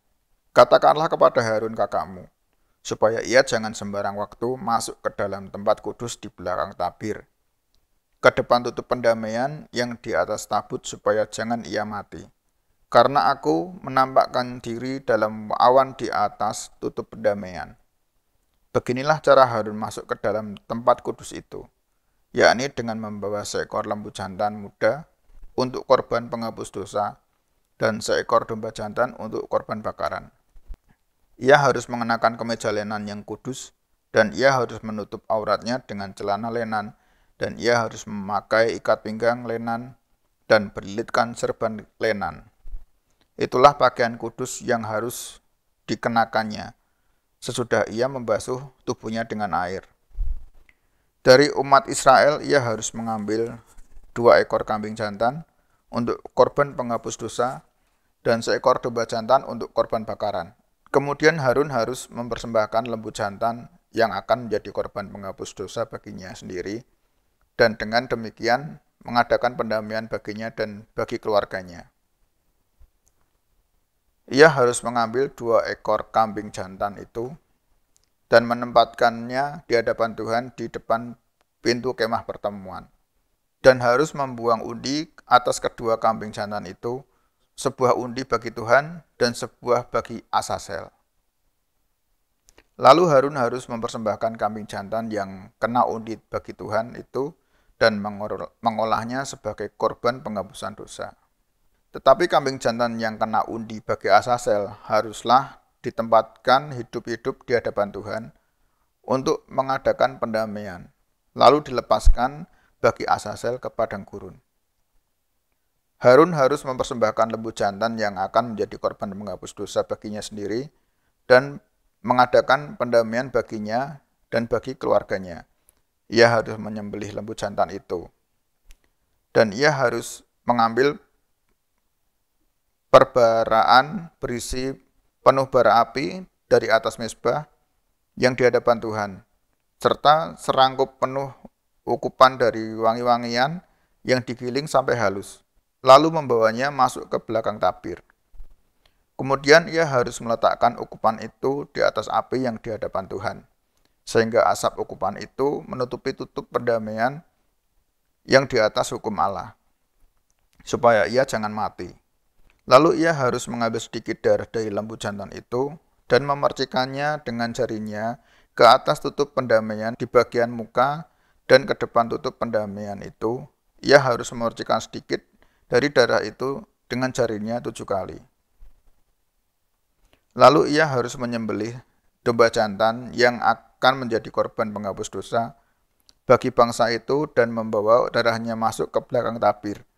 katakanlah kepada Harun kakakmu, supaya ia jangan sembarang waktu masuk ke dalam tempat kudus di belakang tabir. Ke depan tutup pendamaian yang di atas tabut supaya jangan ia mati. Karena aku menampakkan diri dalam awan di atas tutup pendamaian. Beginilah cara Harun masuk ke dalam tempat kudus itu yakni dengan membawa seekor lembu jantan muda untuk korban penghapus dosa dan seekor domba jantan untuk korban bakaran. Ia harus mengenakan kemeja lenan yang kudus dan ia harus menutup auratnya dengan celana lenan dan ia harus memakai ikat pinggang lenan dan berlilitkan serban lenan. Itulah pakaian kudus yang harus dikenakannya sesudah ia membasuh tubuhnya dengan air. Dari umat Israel, ia harus mengambil dua ekor kambing jantan untuk korban penghapus dosa dan seekor domba jantan untuk korban bakaran. Kemudian Harun harus mempersembahkan lembu jantan yang akan menjadi korban penghapus dosa baginya sendiri dan dengan demikian mengadakan pendamaian baginya dan bagi keluarganya. Ia harus mengambil dua ekor kambing jantan itu dan menempatkannya di hadapan Tuhan di depan pintu kemah pertemuan. Dan harus membuang undi atas kedua kambing jantan itu, sebuah undi bagi Tuhan dan sebuah bagi Asasel. Lalu Harun harus mempersembahkan kambing jantan yang kena undi bagi Tuhan itu dan mengolahnya sebagai korban penghapusan dosa. Tetapi kambing jantan yang kena undi bagi Asasel haruslah ditempatkan hidup-hidup di hadapan Tuhan untuk mengadakan pendamaian, lalu dilepaskan bagi Asasel ke padang gurun. Harun harus mempersembahkan lembu jantan yang akan menjadi korban menghapus dosa baginya sendiri dan mengadakan pendamaian baginya dan bagi keluarganya. Ia harus menyembelih lembu jantan itu. Dan ia harus mengambil perbaraan berisi penuh bara api dari atas mesbah yang di hadapan Tuhan, serta serangkup penuh ukupan dari wangi-wangian yang digiling sampai halus, lalu membawanya masuk ke belakang tabir. Kemudian ia harus meletakkan ukupan itu di atas api yang di hadapan Tuhan, sehingga asap ukupan itu menutupi tutup perdamaian yang di atas hukum Allah, supaya ia jangan mati. Lalu ia harus mengambil sedikit darah dari lembu jantan itu dan memercikannya dengan jarinya ke atas tutup pendamaian di bagian muka dan ke depan tutup pendamaian itu. Ia harus memercikan sedikit dari darah itu dengan jarinya tujuh kali. Lalu ia harus menyembelih domba jantan yang akan menjadi korban penghapus dosa bagi bangsa itu dan membawa darahnya masuk ke belakang tabir.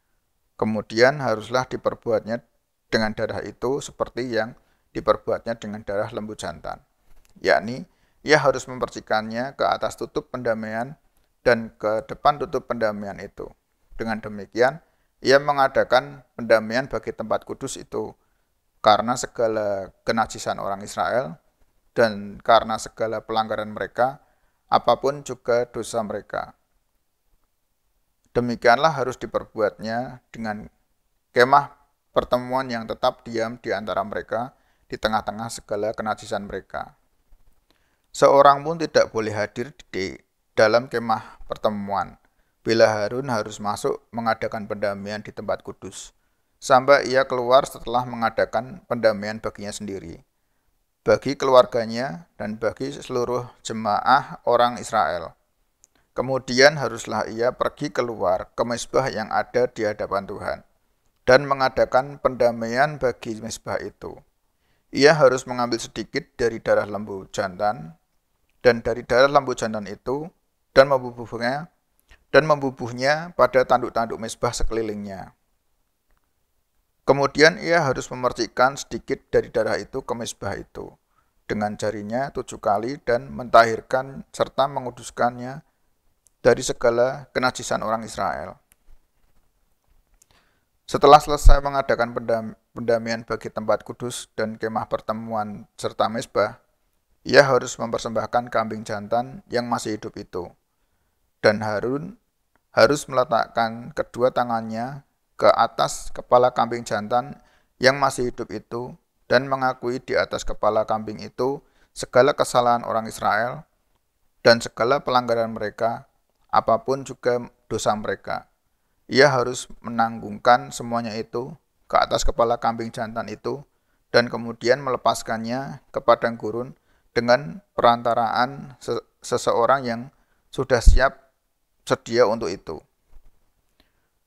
Kemudian haruslah diperbuatnya dengan darah itu seperti yang diperbuatnya dengan darah lembu jantan, yakni ia harus mempercikannya ke atas tutup pendamaian dan ke depan tutup pendamaian itu. Dengan demikian, ia mengadakan pendamaian bagi tempat kudus itu karena segala kenajisan orang Israel dan karena segala pelanggaran mereka, apapun juga dosa mereka. Demikianlah harus diperbuatnya dengan kemah pertemuan yang tetap diam di antara mereka di tengah-tengah segala kenajisan mereka. Seorang pun tidak boleh hadir di dalam kemah pertemuan, bila Harun harus masuk mengadakan pendamaian di tempat kudus, sampai ia keluar setelah mengadakan pendamaian baginya sendiri, bagi keluarganya dan bagi seluruh jemaah orang Israel. Kemudian haruslah ia pergi keluar ke mesbah yang ada di hadapan Tuhan dan mengadakan pendamaian bagi misbah itu. Ia harus mengambil sedikit dari darah lembu jantan dan dari darah lembu jantan itu dan membubuhnya dan membubuhnya pada tanduk-tanduk misbah sekelilingnya. Kemudian ia harus memercikkan sedikit dari darah itu ke misbah itu dengan jarinya tujuh kali dan mentahirkan serta menguduskannya dari segala kenajisan orang Israel. Setelah selesai mengadakan pendam, pendamian bagi tempat kudus dan kemah pertemuan serta mesbah, ia harus mempersembahkan kambing jantan yang masih hidup itu. Dan Harun harus meletakkan kedua tangannya ke atas kepala kambing jantan yang masih hidup itu dan mengakui di atas kepala kambing itu segala kesalahan orang Israel dan segala pelanggaran mereka, apapun juga dosa mereka ia harus menanggungkan semuanya itu ke atas kepala kambing jantan itu dan kemudian melepaskannya ke padang gurun dengan perantaraan seseorang yang sudah siap sedia untuk itu.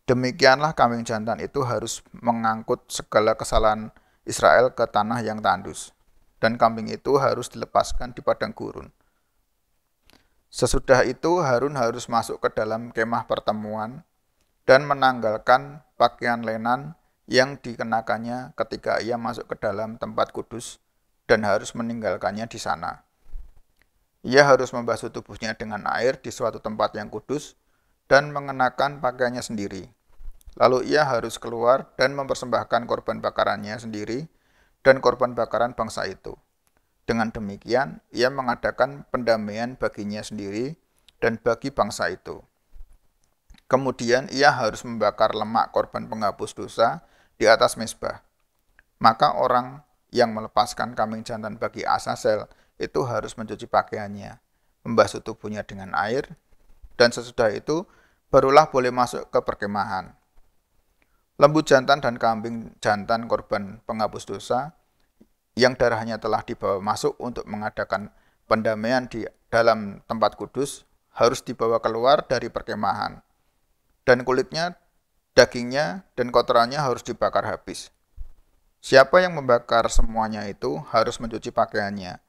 Demikianlah kambing jantan itu harus mengangkut segala kesalahan Israel ke tanah yang tandus, dan kambing itu harus dilepaskan di padang gurun. Sesudah itu Harun harus masuk ke dalam kemah pertemuan dan menanggalkan pakaian lenan yang dikenakannya ketika ia masuk ke dalam tempat kudus dan harus meninggalkannya di sana. Ia harus membasuh tubuhnya dengan air di suatu tempat yang kudus dan mengenakan pakaiannya sendiri. Lalu ia harus keluar dan mempersembahkan korban bakarannya sendiri dan korban bakaran bangsa itu. Dengan demikian, ia mengadakan pendamaian baginya sendiri dan bagi bangsa itu. Kemudian ia harus membakar lemak korban penghapus dosa di atas mesbah. Maka orang yang melepaskan kambing jantan bagi Asasel itu harus mencuci pakaiannya, membasuh tubuhnya dengan air, dan sesudah itu barulah boleh masuk ke perkemahan. Lembu jantan dan kambing jantan korban penghapus dosa yang darahnya telah dibawa masuk untuk mengadakan pendamaian di dalam tempat kudus harus dibawa keluar dari perkemahan dan kulitnya, dagingnya, dan kotorannya harus dibakar habis. Siapa yang membakar semuanya itu harus mencuci pakaiannya,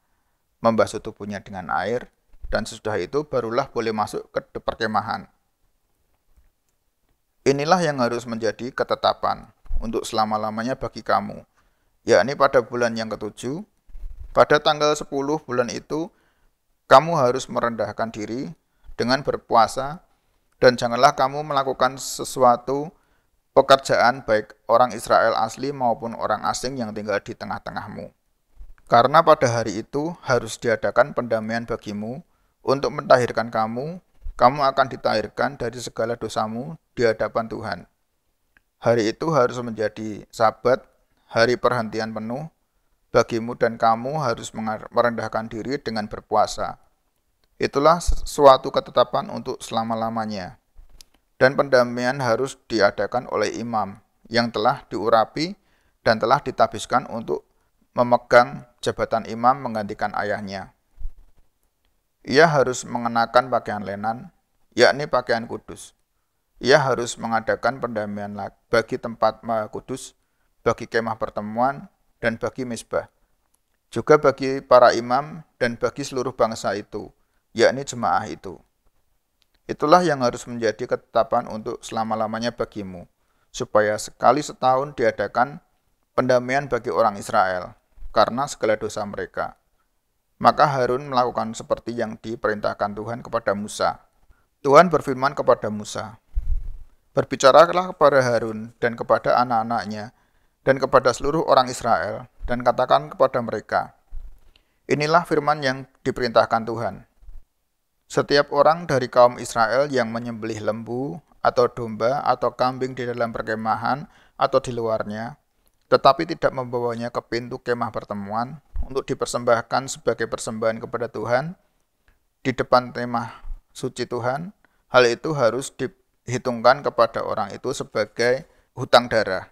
membasuh tubuhnya dengan air, dan sesudah itu barulah boleh masuk ke perkemahan. Inilah yang harus menjadi ketetapan untuk selama-lamanya bagi kamu, yakni pada bulan yang ketujuh, pada tanggal 10 bulan itu, kamu harus merendahkan diri dengan berpuasa dan janganlah kamu melakukan sesuatu pekerjaan baik orang Israel asli maupun orang asing yang tinggal di tengah-tengahmu. Karena pada hari itu harus diadakan pendamaian bagimu untuk mentahirkan kamu, kamu akan ditahirkan dari segala dosamu di hadapan Tuhan. Hari itu harus menjadi sabat, hari perhentian penuh, bagimu dan kamu harus merendahkan diri dengan berpuasa. Itulah suatu ketetapan untuk selama-lamanya. Dan pendamaian harus diadakan oleh imam yang telah diurapi dan telah ditabiskan untuk memegang jabatan imam menggantikan ayahnya. Ia harus mengenakan pakaian lenan, yakni pakaian kudus. Ia harus mengadakan pendamaian bagi tempat maha kudus, bagi kemah pertemuan, dan bagi misbah. Juga bagi para imam dan bagi seluruh bangsa itu, yakni jemaah itu. Itulah yang harus menjadi ketetapan untuk selama-lamanya bagimu, supaya sekali setahun diadakan pendamaian bagi orang Israel, karena segala dosa mereka. Maka Harun melakukan seperti yang diperintahkan Tuhan kepada Musa. Tuhan berfirman kepada Musa, Berbicaralah kepada Harun dan kepada anak-anaknya, dan kepada seluruh orang Israel, dan katakan kepada mereka, Inilah firman yang diperintahkan Tuhan. Setiap orang dari kaum Israel yang menyembelih lembu atau domba atau kambing di dalam perkemahan atau di luarnya, tetapi tidak membawanya ke pintu kemah pertemuan untuk dipersembahkan sebagai persembahan kepada Tuhan di depan kemah suci Tuhan, hal itu harus dihitungkan kepada orang itu sebagai hutang darah.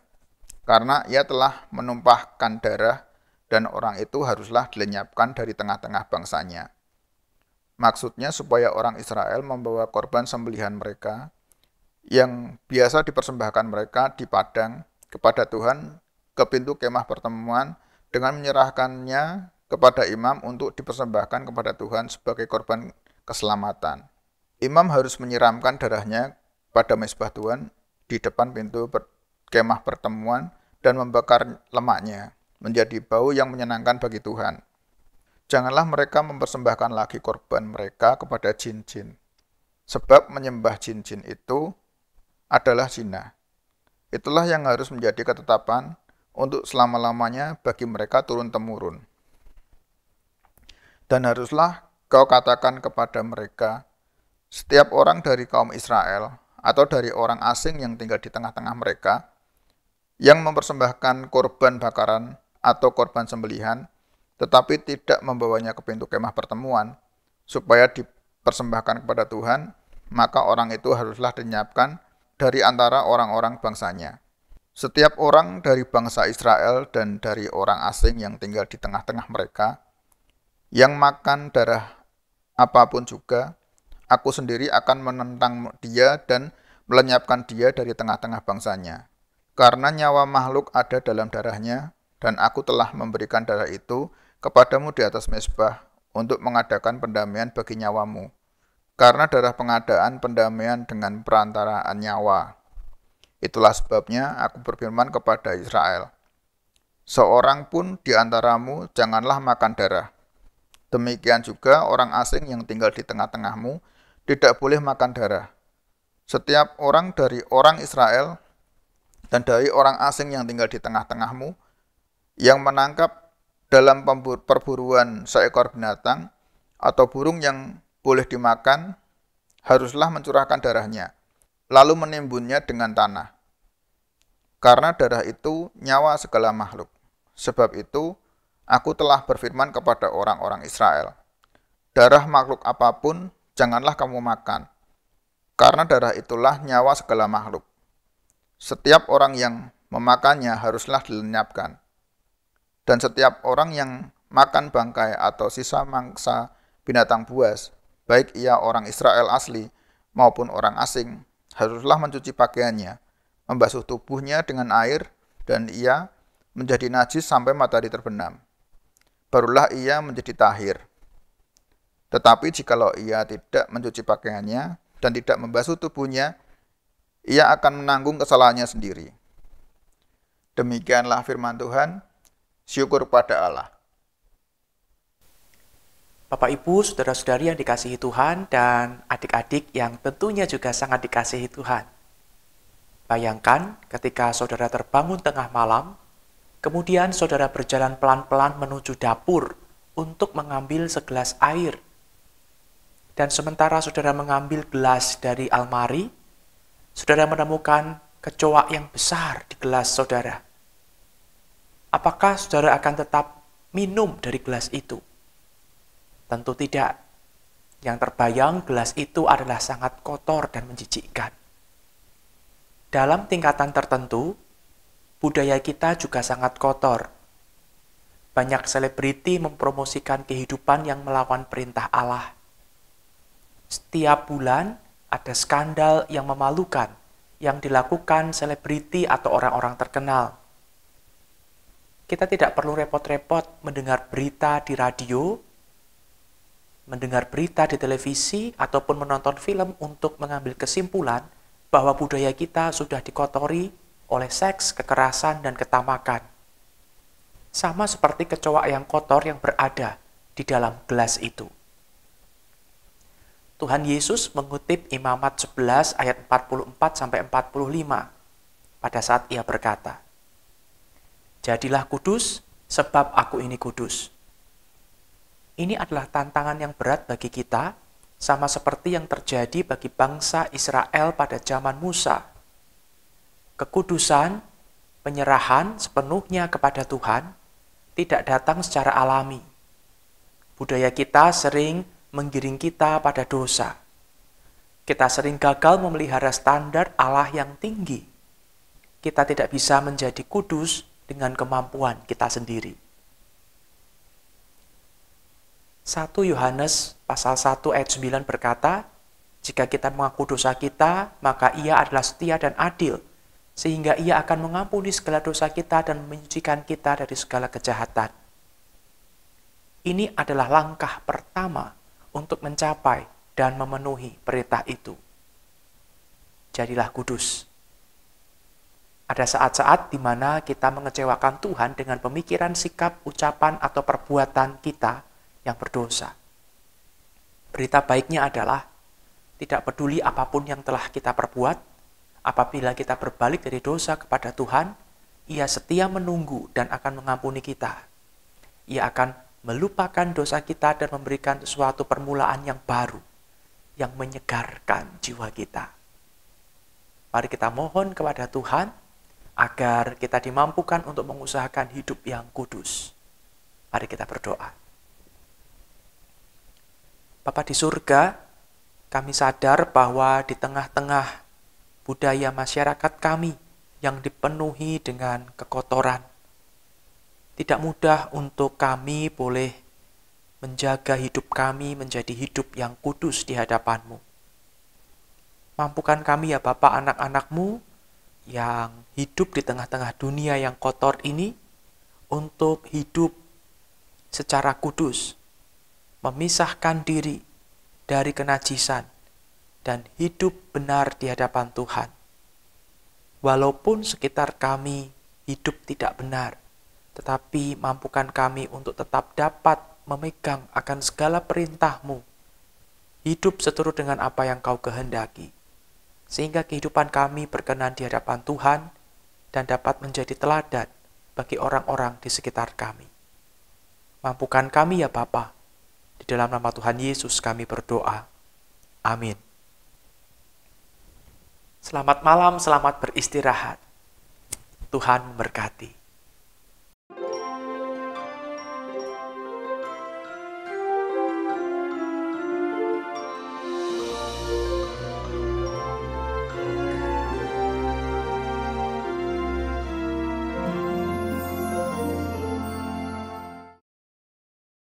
Karena ia telah menumpahkan darah dan orang itu haruslah dilenyapkan dari tengah-tengah bangsanya. Maksudnya supaya orang Israel membawa korban sembelihan mereka yang biasa dipersembahkan mereka di padang kepada Tuhan ke pintu kemah pertemuan dengan menyerahkannya kepada imam untuk dipersembahkan kepada Tuhan sebagai korban keselamatan. Imam harus menyiramkan darahnya pada mesbah Tuhan di depan pintu kemah pertemuan dan membakar lemaknya menjadi bau yang menyenangkan bagi Tuhan janganlah mereka mempersembahkan lagi korban mereka kepada jin-jin. Sebab menyembah jin-jin itu adalah zina. Itulah yang harus menjadi ketetapan untuk selama-lamanya bagi mereka turun-temurun. Dan haruslah kau katakan kepada mereka, setiap orang dari kaum Israel atau dari orang asing yang tinggal di tengah-tengah mereka, yang mempersembahkan korban bakaran atau korban sembelihan, tetapi tidak membawanya ke pintu kemah pertemuan, supaya dipersembahkan kepada Tuhan, maka orang itu haruslah dinyapkan dari antara orang-orang bangsanya. Setiap orang dari bangsa Israel dan dari orang asing yang tinggal di tengah-tengah mereka, yang makan darah apapun juga, aku sendiri akan menentang dia dan melenyapkan dia dari tengah-tengah bangsanya. Karena nyawa makhluk ada dalam darahnya, dan aku telah memberikan darah itu kepadamu di atas mesbah untuk mengadakan pendamaian bagi nyawamu, karena darah pengadaan pendamaian dengan perantaraan nyawa. Itulah sebabnya aku berfirman kepada Israel, Seorang pun di antaramu janganlah makan darah. Demikian juga orang asing yang tinggal di tengah-tengahmu tidak boleh makan darah. Setiap orang dari orang Israel dan dari orang asing yang tinggal di tengah-tengahmu yang menangkap dalam perburuan seekor binatang atau burung yang boleh dimakan, haruslah mencurahkan darahnya, lalu menimbunnya dengan tanah. Karena darah itu nyawa segala makhluk. Sebab itu, aku telah berfirman kepada orang-orang Israel, darah makhluk apapun janganlah kamu makan, karena darah itulah nyawa segala makhluk. Setiap orang yang memakannya haruslah dilenyapkan dan setiap orang yang makan bangkai atau sisa mangsa binatang buas, baik ia orang Israel asli maupun orang asing, haruslah mencuci pakaiannya, membasuh tubuhnya dengan air, dan ia menjadi najis sampai matahari terbenam. Barulah ia menjadi tahir. Tetapi jikalau ia tidak mencuci pakaiannya dan tidak membasuh tubuhnya, ia akan menanggung kesalahannya sendiri. Demikianlah firman Tuhan syukur pada Allah.
Bapak Ibu, saudara-saudari yang dikasihi Tuhan dan adik-adik yang tentunya juga sangat dikasihi Tuhan. Bayangkan ketika saudara terbangun tengah malam, kemudian saudara berjalan pelan-pelan menuju dapur untuk mengambil segelas air. Dan sementara saudara mengambil gelas dari almari, saudara menemukan kecoak yang besar di gelas saudara apakah saudara akan tetap minum dari gelas itu? Tentu tidak. Yang terbayang gelas itu adalah sangat kotor dan menjijikkan. Dalam tingkatan tertentu, budaya kita juga sangat kotor. Banyak selebriti mempromosikan kehidupan yang melawan perintah Allah. Setiap bulan ada skandal yang memalukan yang dilakukan selebriti atau orang-orang terkenal kita tidak perlu repot-repot mendengar berita di radio, mendengar berita di televisi, ataupun menonton film untuk mengambil kesimpulan bahwa budaya kita sudah dikotori oleh seks, kekerasan, dan ketamakan. Sama seperti kecoa yang kotor yang berada di dalam gelas itu. Tuhan Yesus mengutip Imamat 11 ayat 44 45 pada saat ia berkata, Jadilah kudus, sebab aku ini kudus. Ini adalah tantangan yang berat bagi kita, sama seperti yang terjadi bagi bangsa Israel pada zaman Musa. Kekudusan, penyerahan sepenuhnya kepada Tuhan, tidak datang secara alami. Budaya kita sering menggiring kita pada dosa. Kita sering gagal memelihara standar Allah yang tinggi. Kita tidak bisa menjadi kudus dengan kemampuan kita sendiri. 1 Yohanes pasal 1 ayat 9 berkata, jika kita mengaku dosa kita, maka ia adalah setia dan adil, sehingga ia akan mengampuni segala dosa kita dan menyucikan kita dari segala kejahatan. Ini adalah langkah pertama untuk mencapai dan memenuhi perintah itu. Jadilah kudus ada saat-saat di mana kita mengecewakan Tuhan dengan pemikiran, sikap, ucapan, atau perbuatan kita yang berdosa. Berita baiknya adalah tidak peduli apapun yang telah kita perbuat, apabila kita berbalik dari dosa kepada Tuhan, Ia setia menunggu dan akan mengampuni kita. Ia akan melupakan dosa kita dan memberikan suatu permulaan yang baru, yang menyegarkan jiwa kita. Mari kita mohon kepada Tuhan agar kita dimampukan untuk mengusahakan hidup yang kudus. Mari kita berdoa. Bapa di surga, kami sadar bahwa di tengah-tengah budaya masyarakat kami yang dipenuhi dengan kekotoran, tidak mudah untuk kami boleh menjaga hidup kami menjadi hidup yang kudus di hadapanmu. Mampukan kami ya Bapak anak anakmu yang hidup di tengah-tengah dunia yang kotor ini untuk hidup secara kudus, memisahkan diri dari kenajisan, dan hidup benar di hadapan Tuhan. Walaupun sekitar kami hidup tidak benar, tetapi mampukan kami untuk tetap dapat memegang akan segala perintah-Mu, hidup seturut dengan apa yang Kau kehendaki sehingga kehidupan kami berkenan di hadapan Tuhan dan dapat menjadi teladan bagi orang-orang di sekitar kami. Mampukan kami ya Bapa. Di dalam nama Tuhan Yesus kami berdoa. Amin. Selamat malam, selamat beristirahat. Tuhan memberkati.